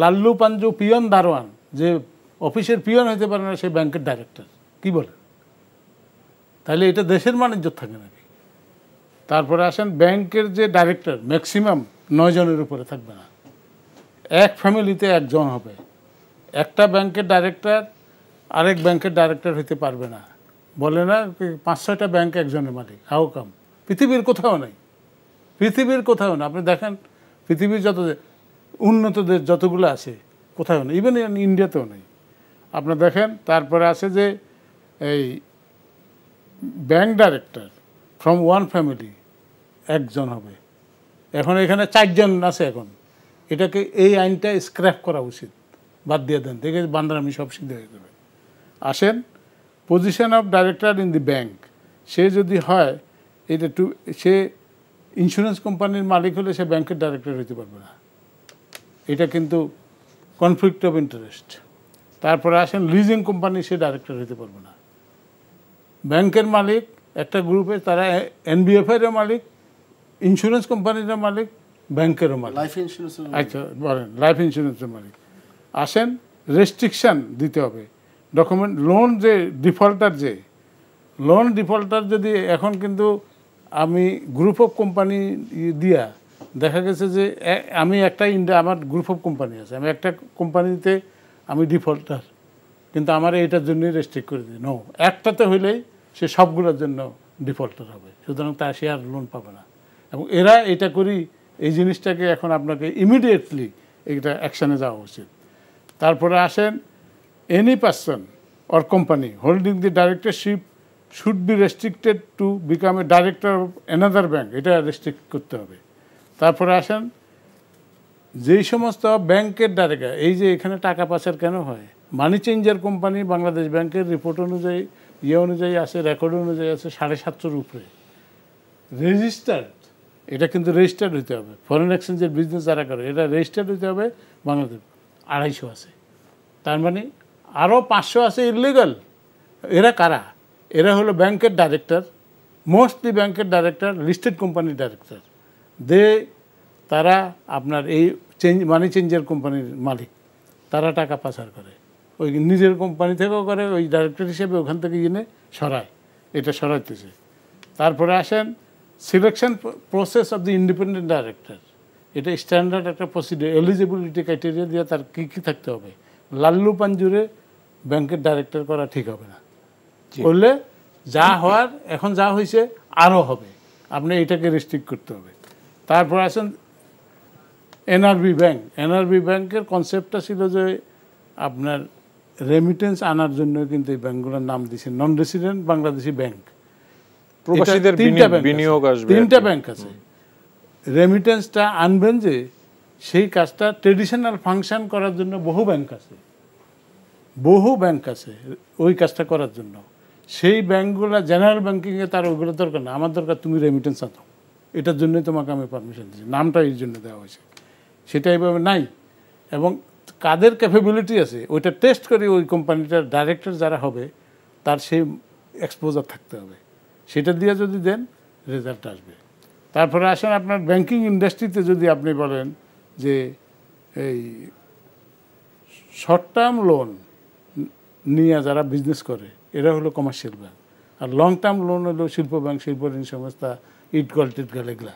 লাল্লু পাঞ্জু পিয়ন দারোয়ান যে অফিসের পিয়ন হতে পারে না সেই ব্যাংকের ডাইরেক্টর কি বলে তাহলে এটা দেশের বাণিজ্য থাকে নাকি তারপরে আসেন ব্যাংকের যে ডাইরেক্টর ম্যাক্সিমাম নয়জনের উপরে থাকবে না এক ফ্যামিলিতে একজন হবে একটা ব্যাংকের ডাইরেক্টর আরেক ব্যাংকের ডাইরেক্টর হতে পারবে না বলে না পাঁচ ছয়টা ব্যাংক একজনের মালিক হাউ কাম পৃথিবীর কোথাও নেই পৃথিবীর কোথাও না আপনি দেখেন পৃথিবীর যত উন্নত দেশ যতগুলো আছে কোথাও নেই ইভেন ইন্ডিয়াতেও নেই আপনি দেখেন তারপরে আছে যে এই bank director from one family একজন হবে এখন এখানে চারজন আছে এখন এটাকে এই আইনটা স্ক্র্যাপ করা উচিত বাদ দিয়ে দেন দেখে বান্দারামি সব সিদ্ধ হয়ে যাবে আসেন position of director in the bank সে যদি হয় এটা টু সে ইন্স্যুরেন্স কোম্পানির মালিক হলে সে ব্যাংকের ডাইরেক্টর হইতে পারবে না এটা কিন্তু কনফ্লিক্ট অফ ইন্টারেস্ট তারপরে আসেন লিজিং কোম্পানি সে ডাইরেক্টর হইতে পারবে না ব্যাংকের মালিক একটা গ্রুপে তারা এনবিএফেরও মালিক ইন্স্যুরেন্স কোম্পানিরও মালিক ব্যাংকেরও মালিক লাইফ ইন্স্যুরেন্স আচ্ছা বলেন লাইফ ইন্স্যুরেন্সের মালিক আসেন রেস্ট্রিকশান দিতে হবে ডকুমেন্ট লোন যে ডিফল্টার যে লোন ডিফল্টার যদি এখন কিন্তু আমি গ্রুপ অফ কোম্পানি দিয়া দেখা গেছে যে আমি একটা ইন্ডিয়া আমার গ্রুপ অফ কোম্পানি আছে আমি একটা কোম্পানিতে আমি ডিফল্টার কিন্তু আমার এইটার জন্যই রেস্ট্রিক করে দিই নো একটাতে হইলেই সে সবগুলোর জন্য ডিফল্টার হবে সুতরাং তার সে আর লোন পাবে না এবং এরা এটা করি এই জিনিসটাকে এখন আপনাকে ইমিডিয়েটলি এটা অ্যাকশানে যাওয়া উচিত তারপরে আসেন any person or company holding the directorship should be restricted to become a director of another bank এটা রেস্ট্রিক্ট করতে হবে তারপরে আসেন যেই সমস্ত ব্যাংকের ডাইরেক্টর এই যে এখানে টাকা পাচার কেন হয় মানি চেঞ্জার কোম্পানি বাংলাদেশ ব্যাংকের রিপোর্ট অনুযায়ী ইয়ে অনুযায়ী আছে রেকর্ড অনুযায়ী আছে সাড়ে সাতশোর উপরে রেজিস্টার্ড এটা কিন্তু রেজিস্টার্ড হতে হবে ফরেন এক্সচেঞ্জের বিজনেস যারা করে এটা রেজিস্টার্ড হতে হবে বাংলাদেশ আড়াইশো আছে তার মানে আরও পাঁচশো আছে ইলিগাল এরা কারা এরা হলো ব্যাংকের ডাইরেক্টর মোস্টলি ব্যাংকের ডাইরেক্টর লিস্টেড কোম্পানির ডাইরেক্টর দে তারা আপনার এই চেঞ্জ মানি চেঞ্জের কোম্পানির মালিক তারা টাকা পাচার করে ওই নিজের কোম্পানি থেকেও করে ওই ডাইরেক্টর হিসেবে ওখান থেকে এনে সরায় এটা সরাইতেছে তারপরে আসেন selection process of the independent director এটা স্ট্যান্ডার্ড একটা প্রসিডিউর এলিজিবিলিটি ক্রাইটেরিয়া দিয়ে তার কী কী থাকতে হবে লাল্লু পাঞ্জুরে ব্যাংকের ডাইরেক্টর করা ঠিক হবে না করলে যা হওয়ার এখন যা হয়েছে আরও হবে আপনি এটাকে রেস্ট্রিক্ট করতে হবে তারপর আসেন এনআরবি ব্যাংক এনআরবি ব্যাংকের কনসেপ্টটা ছিল যে আপনার রেমিটেন্স আনার জন্য কিন্তু এই ব্যাংকগুলোর নাম দিয়েছে নন রেসিডেন্ট বাংলাদেশি ব্যাংক তিনটা ব্যাংক তিনটা ব্যাংক আছে রেমিটেন্সটা আনবেন যে সেই কাজটা ট্রেডিশনাল ফাংশন করার জন্য বহু ব্যাংক আছে বহু ব্যাংক আছে ওই কাজটা করার জন্য সেই ব্যাংকগুলো জেনারেল ব্যাঙ্কিংয়ে তার ওইগুলো দরকার না আমার দরকার তুমি রেমিটেন্স আনো এটার জন্যই তোমাকে আমি পারমিশন দিচ্ছি নামটা এই জন্য দেওয়া হয়েছে সেটা এইভাবে নাই এবং কাদের ক্যাপেবিলিটি আছে ওইটা টেস্ট করে ওই কোম্পানিটার ডাইরেক্টর যারা হবে তার সেই এক্সপোজার থাকতে হবে সেটা দিয়ে যদি দেন রেজাল্ট আসবে তারপরে আসেন আপনার ব্যাংকিং ইন্ডাস্ট্রিতে যদি আপনি বলেন যে এই শর্ট টার্ম লোন নিয়ে যারা বিজনেস করে এরা হলো কমার্শিয়াল ব্যাঙ্ক আর লং টার্ম লোন হলো শিল্প ব্যাংক শিল্প ঋণ সংস্থা টিট টিটকল এগুলা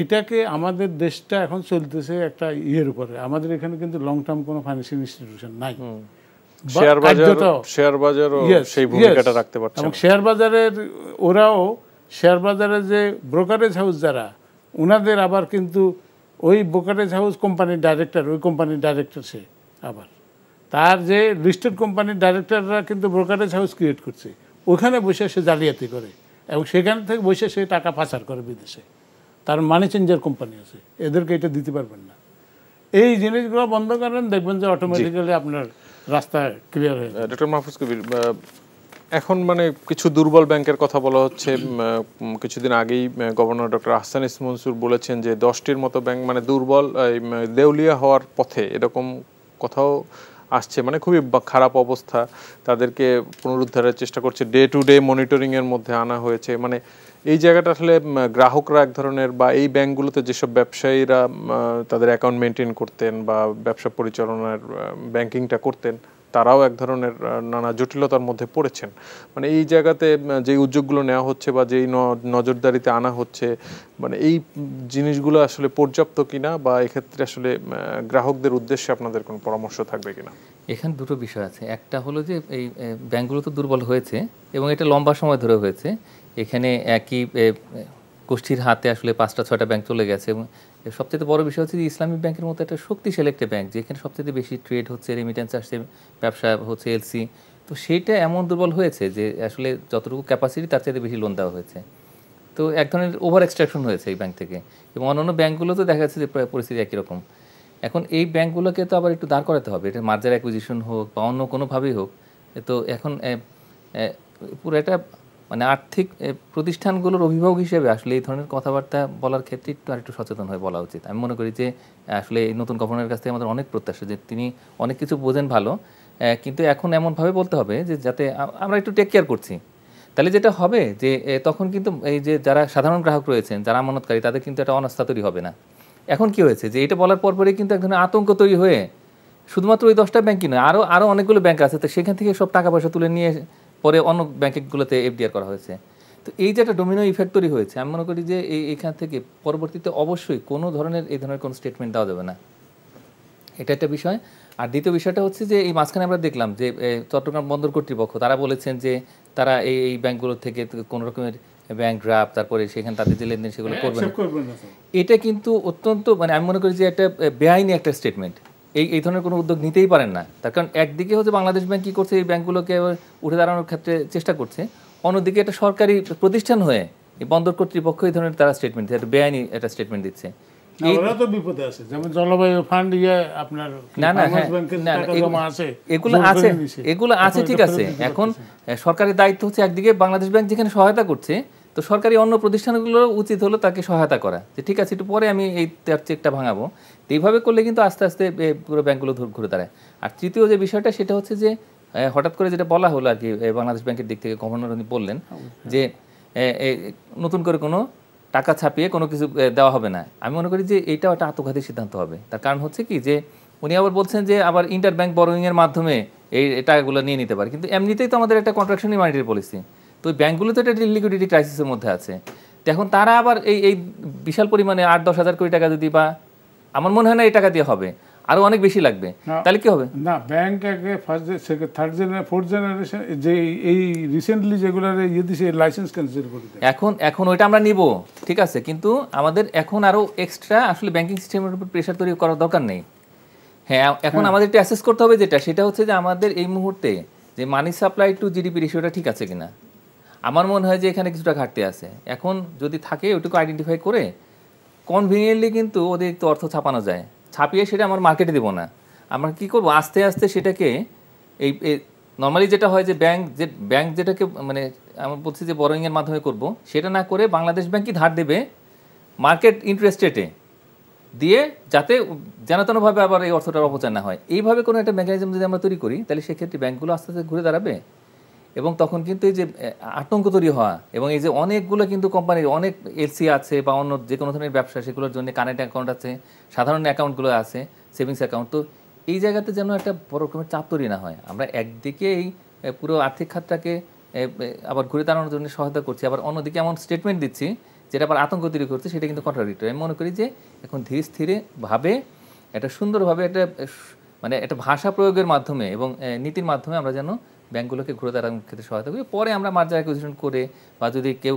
এটাকে আমাদের দেশটা এখন চলতেছে একটা ইয়ের উপরে আমাদের এখানে কিন্তু লং টার্ম কোনো ফাইন্যান্সিয়াল ইনস্টিটিউশন নাই শেয়ার বাজার শেয়ার সেই ভূমিকাটা রাখতে শেয়ার বাজারের ওরাও শেয়ার বাজারে যে ব্রোকারেজ হাউস যারা ওনাদের আবার কিন্তু ওই ব্রোকারেজ হাউস কোম্পানির ডাইরেক্টর ওই কোম্পানির ডাইরেক্টর সে আবার তার যে লিস্টেড কোম্পানির ডাইরেক্টররা কিন্তু ব্রোকারেজ হাউস ক্রিয়েট করছে ওখানে বসে সে জালিয়াতি করে এবং সেখান থেকে বসে সে টাকা পাচার করে বিদেশে তার মানি চেঞ্জার কোম্পানি আছে এদেরকে এটা দিতে পারবেন না এই জিনিসগুলো বন্ধ করেন দেখবেন যে অটোমেটিক্যালি আপনার রাস্তা ক্লিয়ার হয়ে ডক্টর মাহফুজ কবির এখন মানে কিছু দুর্বল ব্যাংকের কথা বলা হচ্ছে কিছুদিন আগেই গভর্নর ডক্টর আহসান ইসমনসুর বলেছেন যে দশটির মতো ব্যাংক মানে দুর্বল দেউলিয়া হওয়ার পথে এরকম কোথাও আসছে মানে খুবই খারাপ অবস্থা তাদেরকে পুনরুদ্ধারের চেষ্টা করছে ডে টু ডে মনিটরিংয়ের মধ্যে আনা হয়েছে মানে এই জায়গাটা আসলে গ্রাহকরা এক ধরনের বা এই ব্যাংকগুলোতে যেসব ব্যবসায়ীরা তাদের অ্যাকাউন্ট মেনটেন করতেন বা ব্যবসা পরিচালনার ব্যাংকিংটা করতেন তারাও এক ধরনের নানা জটিলতার মধ্যে পড়েছেন মানে এই জায়গাতে যে উদ্যোগগুলো নেওয়া হচ্ছে বা যেই নজরদারিতে আনা হচ্ছে মানে এই জিনিসগুলো আসলে পর্যাপ্ত কিনা বা এক্ষেত্রে আসলে গ্রাহকদের উদ্দেশ্যে আপনাদের কোনো পরামর্শ থাকবে কিনা এখানে দুটো বিষয় আছে একটা হলো যে এই ব্যাংকগুলো তো দুর্বল হয়েছে এবং এটা লম্বা সময় ধরে হয়েছে এখানে একই গোষ্ঠীর হাতে আসলে পাঁচটা ছয়টা ব্যাংক চলে গেছে এবং সবচেয়ে বড় বিষয় হচ্ছে যে ইসলামিক ব্যাংকের মতো একটা শক্তিশালী একটা ব্যাংক যেখানে সবচেয়ে বেশি ট্রেড হচ্ছে রেমিটেন্স আসছে ব্যবসা হচ্ছে এলসি তো সেটা এমন দুর্বল হয়েছে যে আসলে যতটুকু ক্যাপাসিটি তার চাইতে বেশি লোন দেওয়া হয়েছে তো এক ধরনের ওভার এক্সট্রাকশন হয়েছে এই ব্যাংক থেকে এবং অন্যান্য ব্যাঙ্কগুলো তো দেখা যাচ্ছে যে পরিস্থিতি একই রকম এখন এই ব্যাংকগুলোকে তো আবার একটু দাঁড় করাতে হবে এটা মার্জার অ্যাকুইজিশন হোক বা অন্য কোনোভাবেই হোক তো এখন পুরো একটা মানে আর্থিক প্রতিষ্ঠানগুলোর অভিভাবক হিসেবে আসলে এই ধরনের কথাবার্তা বলার ক্ষেত্রে একটু আর একটু সচেতন হয়ে বলা উচিত আমি মনে করি যে আসলে এই নতুন গভর্নরের কাছ থেকে আমাদের অনেক প্রত্যাশা যে তিনি অনেক কিছু বোঝেন ভালো কিন্তু এখন এমনভাবে বলতে হবে যে যাতে আমরা একটু টেক কেয়ার করছি তাহলে যেটা হবে যে তখন কিন্তু এই যে যারা সাধারণ গ্রাহক রয়েছেন যারা আমানতকারী তাদের কিন্তু একটা অনাস্থা তৈরি হবে না এখন কি হয়েছে যে এটা বলার পরপরে কিন্তু এক ধরনের আতঙ্ক তৈরি হয়ে শুধুমাত্র ওই দশটা ব্যাঙ্কই নয় আরও আরও অনেকগুলো ব্যাঙ্ক আছে তো সেখান থেকে সব টাকা পয়সা তুলে নিয়ে পরে অন্য ব্যাংকগুলোতে এফডিআর করা হয়েছে তো এই যে একটা ডোমিনো ইফেক্ট তৈরি হয়েছে আমি মনে করি যে এই এখান থেকে পরবর্তীতে অবশ্যই কোনো ধরনের এই ধরনের কোনো স্টেটমেন্ট দেওয়া যাবে না এটা একটা বিষয় আর দ্বিতীয় বিষয়টা হচ্ছে যে এই মাঝখানে আমরা দেখলাম যে চট্টগ্রাম বন্দর কর্তৃপক্ষ তারা বলেছেন যে তারা এই এই ব্যাংকগুলো থেকে কোনো রকমের ব্যাংক ড্রাফ তারপরে সেখানে তাদের যে লেনদেন সেগুলো হ্যাঁ, করবে এটা কিন্তু অত্যন্ত মানে আমি মনে করি যে একটা বেআইনি একটা স্টেটমেন্ট এই এই ধরনের কোনো উদ্যোগ নিতেই পারেন না তার কারণ একদিকে হচ্ছে বাংলাদেশ ব্যাংক কী করছে এই ব্যাংকগুলোকে উঠে দাঁড়ানোর ক্ষেত্রে চেষ্টা করছে অন্যদিকে একটা সরকারি প্রতিষ্ঠান হয়ে এই বন্দর কর্তৃপক্ষ এই ধরনের তারা স্টেটমেন্ট দিচ্ছে একটা বেআইনি একটা স্টেটমেন্ট দিচ্ছে এগুলো আছে ঠিক আছে এখন সরকারের দায়িত্ব হচ্ছে একদিকে বাংলাদেশ ব্যাংক যেখানে সহায়তা করছে তো সরকারি অন্য প্রতিষ্ঠানগুলো উচিত হলো তাকে সহায়তা করা যে ঠিক আছে একটু পরে আমি এই তার চেকটা ভাঙাবো এইভাবে করলে কিন্তু আস্তে আস্তে পুরো ব্যাংকগুলো ঘুরে দাঁড়ায় আর তৃতীয় যে বিষয়টা সেটা হচ্ছে যে হঠাৎ করে যেটা বলা হলো আর কি বাংলাদেশ ব্যাংকের দিক থেকে গভর্নর উনি বললেন যে নতুন করে কোনো টাকা ছাপিয়ে কোনো কিছু দেওয়া হবে না আমি মনে করি যে এইটাও একটা আত্মঘাতী সিদ্ধান্ত হবে তার কারণ হচ্ছে কি যে উনি আবার বলছেন যে আবার ইন্টার ব্যাংক বরোয়িংয়ের মাধ্যমে এই টাকাগুলো নিয়ে নিতে পারে কিন্তু এমনিতেই তো আমাদের একটা কন্ট্রাকশনই মানিটারি পলিসি তো ব্যাঙ্কগুলো তো এটা লিকুইডিটি ক্রাইসিসের মধ্যে আছে তো এখন তারা আবার এই এই বিশাল পরিমাণে আট দশ হাজার কোটি টাকা যদি বা আমার মনে হয় না এই টাকা দিয়ে হবে আরও অনেক বেশি লাগবে তাহলে কি হবে না ব্যাংক আগে first third generation fourth generation যে এই রিসেন্টলি যেগুলো ইয়ে দিছে লাইসেন্স ক্যান্সেল করে এখন এখন ওইটা আমরা নিব ঠিক আছে কিন্তু আমাদের এখন আরও এক্সট্রা আসলে ব্যাংকিং সিস্টেমের উপর প্রেশার তৈরি করার দরকার নেই হ্যাঁ এখন আমাদের একটু অ্যাসেস করতে হবে যেটা সেটা হচ্ছে যে আমাদের এই মুহূর্তে যে মানি সাপ্লাই টু জিডিপি রেশিওটা ঠিক আছে কিনা আমার মনে হয় যে এখানে কিছুটা ঘাটতি আছে এখন যদি থাকে ওইটুকু আইডেন্টিফাই করে কনভিনিয়েন্টলি কিন্তু ওদের একটু অর্থ ছাপানো যায় ছাপিয়ে সেটা আমার মার্কেটে দেবো না আমরা কি করবো আস্তে আস্তে সেটাকে এই নর্মালি যেটা হয় যে ব্যাংক যে ব্যাংক যেটাকে মানে আমার বলছি যে বরোয়িংয়ের মাধ্যমে করব সেটা না করে বাংলাদেশ ব্যাংকই ধার দেবে মার্কেট ইন্টারেস্ট রেটে দিয়ে যাতে যেনতনভাবে আবার এই অর্থটা অপচয় না হয় এইভাবে কোনো একটা মেকানিজম যদি আমরা তৈরি করি তাহলে সেক্ষেত্রে ব্যাঙ্কগুলো আস্তে আস্তে ঘুরে দাঁড়াবে এবং তখন কিন্তু এই যে আতঙ্ক তৈরি হওয়া এবং এই যে অনেকগুলো কিন্তু কোম্পানির অনেক এলসি আছে বা অন্য যে কোনো ধরনের ব্যবসা সেগুলোর জন্য কারেন্ট অ্যাকাউন্ট আছে সাধারণ অ্যাকাউন্টগুলো আছে সেভিংস অ্যাকাউন্ট তো এই জায়গাতে যেন একটা বড় রকমের চাপ তৈরি না হয় আমরা একদিকে এই পুরো আর্থিক খাতটাকে আবার ঘুরে দাঁড়ানোর জন্য সহায়তা করছি আবার অন্যদিকে এমন স্টেটমেন্ট দিচ্ছি যেটা আবার আতঙ্ক তৈরি করছে সেটা কিন্তু কন্ট্রাডিক্টরি আমি মনে করি যে এখন ধীরে স্থিরে ভাবে একটা সুন্দরভাবে একটা মানে একটা ভাষা প্রয়োগের মাধ্যমে এবং নীতির মাধ্যমে আমরা যেন ব্যাংকগুলোকে ঘুরে দাঁড়ানোর ক্ষেত্রে সহায়তা করি পরে আমরা মার্জার অ্যাকুইজিশন করে বা যদি কেউ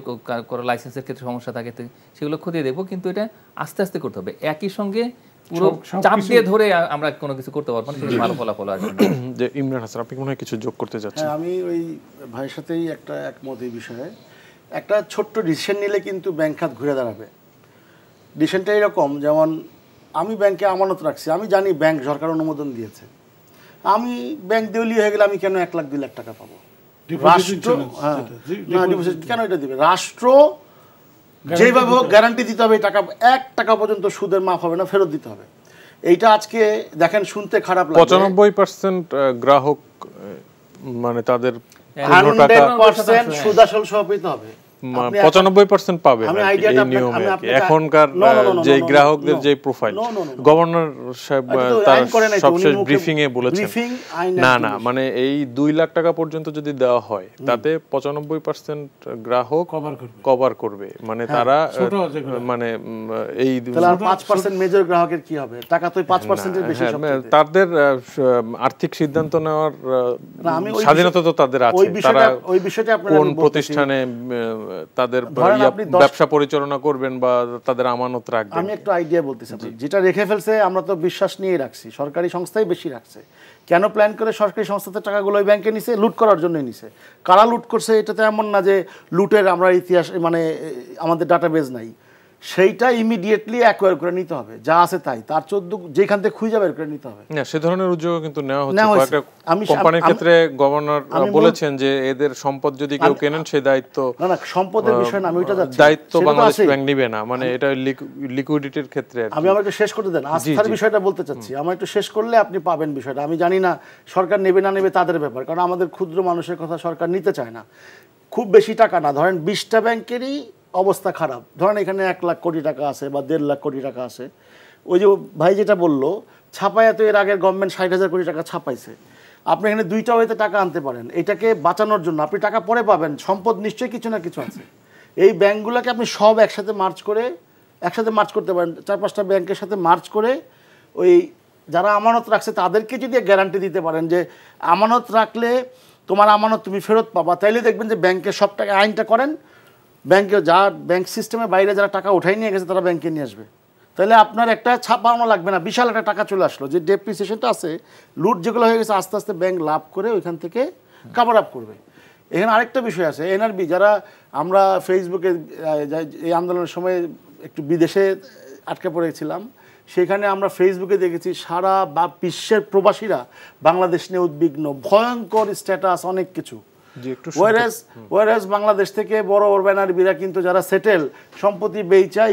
কারো লাইসেন্সের ক্ষেত্রে সমস্যা থাকে সেগুলো খতিয়ে দেখবো কিন্তু এটা আস্তে আস্তে করতে হবে একই সঙ্গে পুরো চাপ দিয়ে ধরে আমরা কোনো কিছু করতে পারবো না ভালো ফলাফল আসবে যে ইমরান হাসান আপনি মনে হয় কিছু যোগ করতে চাচ্ছেন হ্যাঁ, আমি ওই ভাইয়ের সাথেই একটা একমত এই বিষয়ে একটা ছোট্ট ডিসিশন নিলে কিন্তু ব্যাংক খাত ঘুরে দাঁড়াবে ডিসিশনটা এরকম যেমন আমি ব্যাংকে আমানত রাখছি আমি জানি ব্যাংক সরকার অনুমোদন দিয়েছে আমি ব্যাংক দেউলি হয়ে গেলে আমি কেন এক লাখ দুই লাখ টাকা পাবো রাষ্ট্র হ্যাঁ। কেন এটা দিবে রাষ্ট্র যেভাবে হোক গ্যারান্টি দিতে হবে টাকা এক টাকা পর্যন্ত সুদের মাফ হবে না ফেরত দিতে হবে এইটা আজকে দেখেন শুনতে খারাপ লাগে পঁচানব্বই পার্সেন্ট গ্রাহক মানে তাদের হান্ড্রেড পার্সেন্ট সুদ সহ পেতে হবে 95% মানে পাবে এই এখনকার যে গ্রাহকদের যে প্রোফাইল গভর্নর সাহেব আচ্ছা, তার সবশেষ ব্রিফিং এ বলেছেন না না মানে এই 2 লাখ টাকা পর্যন্ত যদি দেওয়া হয় তাতে 95% গ্রাহক কভার করবে মানে হ্যাঁ, তারা মানে এই 5% মেজর গ্রাহকের কি হবে টাকা তো 5% এর বেশি হ্যাঁ, তাদের আর্থিক সিদ্ধান্ত নেওয়ার স্বাধীনতা তো তাদের আছে তারা কোন প্রতিষ্ঠানে তাদের ব্যবসা পরিচালনা করবেন বা তাদের আমানত রাখবেন আমি একটু আইডিয়া বলতেছি যেটা রেখে ফেলছে আমরা তো বিশ্বাস নিয়ে রাখছি সরকারি সংস্থাই বেশি রাখছে কেন প্ল্যান করে সরকারি সংস্থাতে টাকাগুলো ওই ব্যাংকে নিছে লুট করার জন্যই নিছে কারা লুট করছে এটাতে এমন না যে লুটের আমরা ইতিহাস মানে আমাদের ডাটাবেজ নাই সেইটা ইমিডিয়েটলি অ্যাকোয়ার করে নিতে হবে যা আছে তাই তার চোদ্দ যেখান থেকে খুঁজে যাবে করে নিতে হবে না সে ধরনের উদ্যোগ কিন্তু নেওয়া হচ্ছে আমি কোম্পানির ক্ষেত্রে গভর্নর বলেছেন যে এদের সম্পদ যদি কেউ কেনেন সেই দায়িত্ব না না সম্পদের বিষয় না আমি ওটা যাচ্ছি দায়িত্ব বাংলাদেশ ব্যাংক নেবে না মানে এটা লিকুইডিটির ক্ষেত্রে আমি আমার একটু শেষ করতে দেন আস্থার বিষয়টা বলতে চাচ্ছি আমার একটু শেষ করলে আপনি পাবেন বিষয়টা আমি জানি না সরকার নেবে না নেবে তাদের ব্যাপার কারণ আমাদের ক্ষুদ্র মানুষের কথা সরকার নিতে চায় না খুব বেশি টাকা না ধরেন বিশটা ব্যাংকেরই অবস্থা খারাপ ধরেন এখানে এক লাখ কোটি টাকা আছে বা দেড় লাখ কোটি টাকা আছে ওই যে ভাই যেটা বললো ছাপায়া তো এর আগের গভর্নমেন্ট ষাট হাজার কোটি টাকা ছাপাইছে আপনি এখানে দুইটা হয়তো টাকা আনতে পারেন এটাকে বাঁচানোর জন্য আপনি টাকা পরে পাবেন সম্পদ নিশ্চয়ই কিছু না কিছু আছে এই ব্যাংকগুলোকে আপনি সব একসাথে মার্চ করে একসাথে মার্চ করতে পারেন চার পাঁচটা ব্যাংকের সাথে মার্চ করে ওই যারা আমানত রাখছে তাদেরকে যদি গ্যারান্টি দিতে পারেন যে আমানত রাখলে তোমার আমানত তুমি ফেরত পাবা তাইলে দেখবেন যে ব্যাংকে সব টাকা আইনটা করেন ব্যাংকে যা ব্যাংক সিস্টেমের বাইরে যারা টাকা উঠাই নিয়ে গেছে তারা ব্যাংকে নিয়ে আসবে তাহলে আপনার একটা ছাপানো লাগবে না বিশাল একটা টাকা চলে আসলো যে ডেপ্রিসিয়েশনটা আছে লুট যেগুলো হয়ে গেছে আস্তে আস্তে ব্যাংক লাভ করে ওইখান থেকে কাভার আপ করবে এখানে আরেকটা বিষয় আছে এনআরবি যারা আমরা ফেসবুকে এই আন্দোলনের সময় একটু বিদেশে আটকে পড়েছিলাম সেখানে আমরা ফেসবুকে দেখেছি সারা বা বিশ্বের প্রবাসীরা বাংলাদেশ নিয়ে উদ্বিগ্ন ভয়ঙ্কর স্ট্যাটাস অনেক কিছু বাংলাদেশ থেকে বড় বড় ব্যানারবিরা কিন্তু যারা সেটেল সম্পত্তি বেচা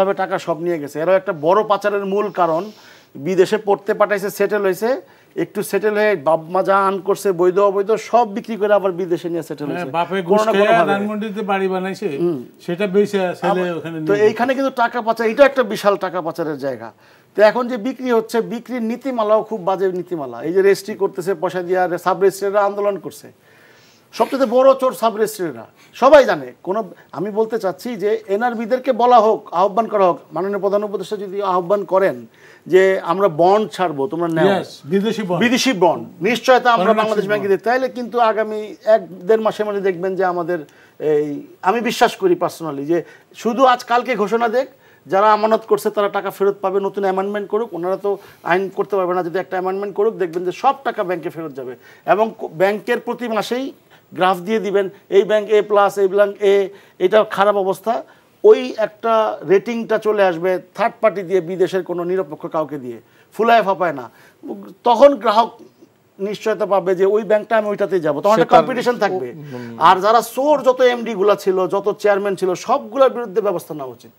ভাবে টাকা সব নিয়ে গেছে এরাও একটা বড় পাচারের মূল কারণ বিদেশে পড়তে পাঠাইছে সেটেল হয়েছে একটু সেটেল হয়ে বাপ মা যা আন করছে বৈধ অবৈধ সব বিক্রি করে আবার বিদেশে নিয়ে সেটেল মানে হয়েছে বাপে বাড়ি বানাইছে সেটা বেশি তো এইখানে কিন্তু টাকা পাচার এটা একটা বিশাল টাকা পাচারের জায়গা তো এখন যে বিক্রি হচ্ছে বিক্রির নীতিমালাও খুব বাজে নীতিমালা এই যে রেজিস্ট্রি করতেছে পয়সা দিয়ে আর সাব রেজিস্ট্রিরা আন্দোলন করছে সবচেয়ে বড় চোর সাবরেস্ট্রিরা সবাই জানে কোনো আমি বলতে চাচ্ছি যে এনআরবিদেরকে বলা হোক আহ্বান করা হোক মাননীয় প্রধান উপদেষ্টা যদি আহ্বান করেন যে আমরা বন্ড ছাড়বো তোমরা বিদেশি বিদেশি বন্ড নিশ্চয়তা আমরা বাংলাদেশ ব্যাংকে দিই তাহলে কিন্তু আগামী এক দেড় মাসের মধ্যে দেখবেন যে আমাদের এই আমি বিশ্বাস করি পার্সোনালি যে শুধু আজ কালকে ঘোষণা দেখ যারা আমানত করছে তারা টাকা ফেরত পাবে নতুন অ্যামেন্ডমেন্ট করুক ওনারা তো আইন করতে পারবে না যদি একটা অ্যামেন্ডমেন্ট করুক দেখবেন যে সব টাকা ব্যাংকে ফেরত যাবে এবং ব্যাংকের প্রতি মাসেই গ্রাফ দিয়ে দিবেন এই ব্যাংক এ প্লাস এই ব্যাংক এ এটা খারাপ অবস্থা ওই একটা রেটিংটা চলে আসবে থার্ড পার্টি দিয়ে বিদেশের কোনো নিরপেক্ষ কাউকে দিয়ে ফুলায় ফাপায় না তখন গ্রাহক নিশ্চয়তা পাবে যে ওই ব্যাংকটা আমি ওইটাতে যাবো তখন একটা কম্পিটিশন থাকবে আর যারা সোর যত এমডি গুলা ছিল যত চেয়ারম্যান ছিল সবগুলোর বিরুদ্ধে ব্যবস্থা নেওয়া উচিত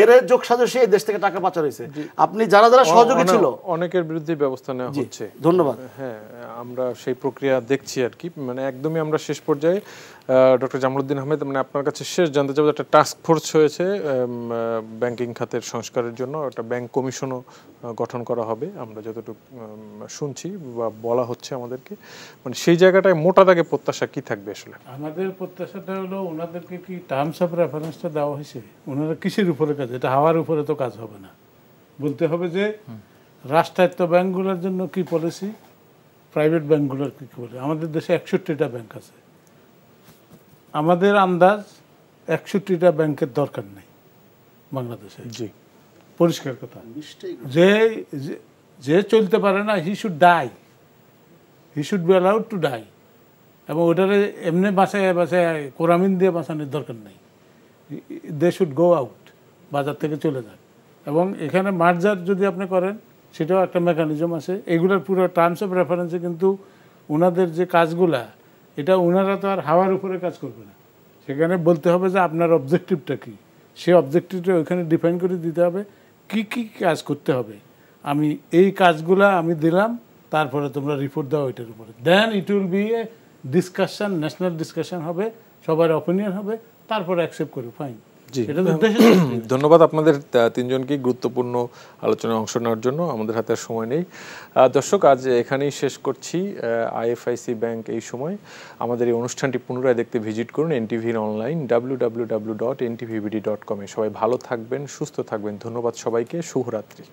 এর যোগ সাজসে এই দেশ থেকে টাকা পাচার হয়েছে আপনি যারা যারা সহযোগী ছিল অনেকের বিরুদ্ধে ব্যবস্থা নেওয়া হচ্ছে ধন্যবাদ হ্যাঁ আমরা সেই প্রক্রিয়া দেখছি আর কি মানে একদমই আমরা শেষ পর্যায়ে ডক্টর জামরুদ্দিন আহমেদ মানে আপনার কাছে শেষ জানতে চাবো একটা টাস্ক ফোর্স হয়েছে ব্যাংকিং খাতের সংস্কারের জন্য একটা ব্যাংক কমিশনও গঠন করা হবে আমরা যতটুকু শুনছি বা বলা হচ্ছে আমাদেরকে মানে সেই জায়গাটায় মোটা দাগে প্রত্যাশা কি থাকবে আসলে আমাদের প্রত্যাশাটা হলো ওনাদেরকে কি টার্মস অফ রেফারেন্সটা দেওয়া হয়েছে ওনারা কিসের উপরে কাজ এটা হাওয়ার উপরে তো কাজ হবে না বলতে হবে যে রাষ্ট্রায়ত্ত ব্যাংকগুলোর জন্য কি পলিসি প্রাইভেট ব্যাংকগুলোর কী করে আমাদের দেশে একষট্টিটা ব্যাংক আছে আমাদের আন্দাজ একষট্টিটা ব্যাংকের দরকার নেই বাংলাদেশে জি পরিষ্কার কথা যে যে চলতে পারে না he should die he should be allowed to die এবং ওটার এমনি বাসায় বাসায় কোরামিন দিয়ে বাঁচানোর দরকার নেই দে শুড গো আউট বাজার থেকে চলে যান এবং এখানে মার্জার যদি আপনি করেন সেটাও একটা মেকানিজম আছে এগুলোর পুরো টার্মস অফ রেফারেন্সে কিন্তু ওনাদের যে কাজগুলা এটা ওনারা তো আর হাওয়ার উপরে কাজ করবে না সেখানে বলতে হবে যে আপনার অবজেক্টিভটা কী সেই অবজেক্টিভটা ওইখানে ডিফাইন করে দিতে হবে কি কি কাজ করতে হবে আমি এই কাজগুলা আমি দিলাম তারপরে তোমরা রিপোর্ট দাও এটার উপরে then it will be a discussion national discussion হবে সবার অপিনিয়ন হবে তারপর অ্যাকসেপ্ট করবে ফাইন ধন্যবাদ আপনাদের তিনজনকে গুরুত্বপূর্ণ আলোচনায় অংশ নেওয়ার জন্য আমাদের হাতে আর সময় নেই দর্শক আজ এখানেই শেষ করছি আইএফআইসি ব্যাংক এই সময় আমাদের এই অনুষ্ঠানটি পুনরায় দেখতে ভিজিট করুন এনটিভির online W W dot dot কমে সবাই ভালো থাকবেন সুস্থ থাকবেন ধন্যবাদ সবাইকে শুভরাত্রি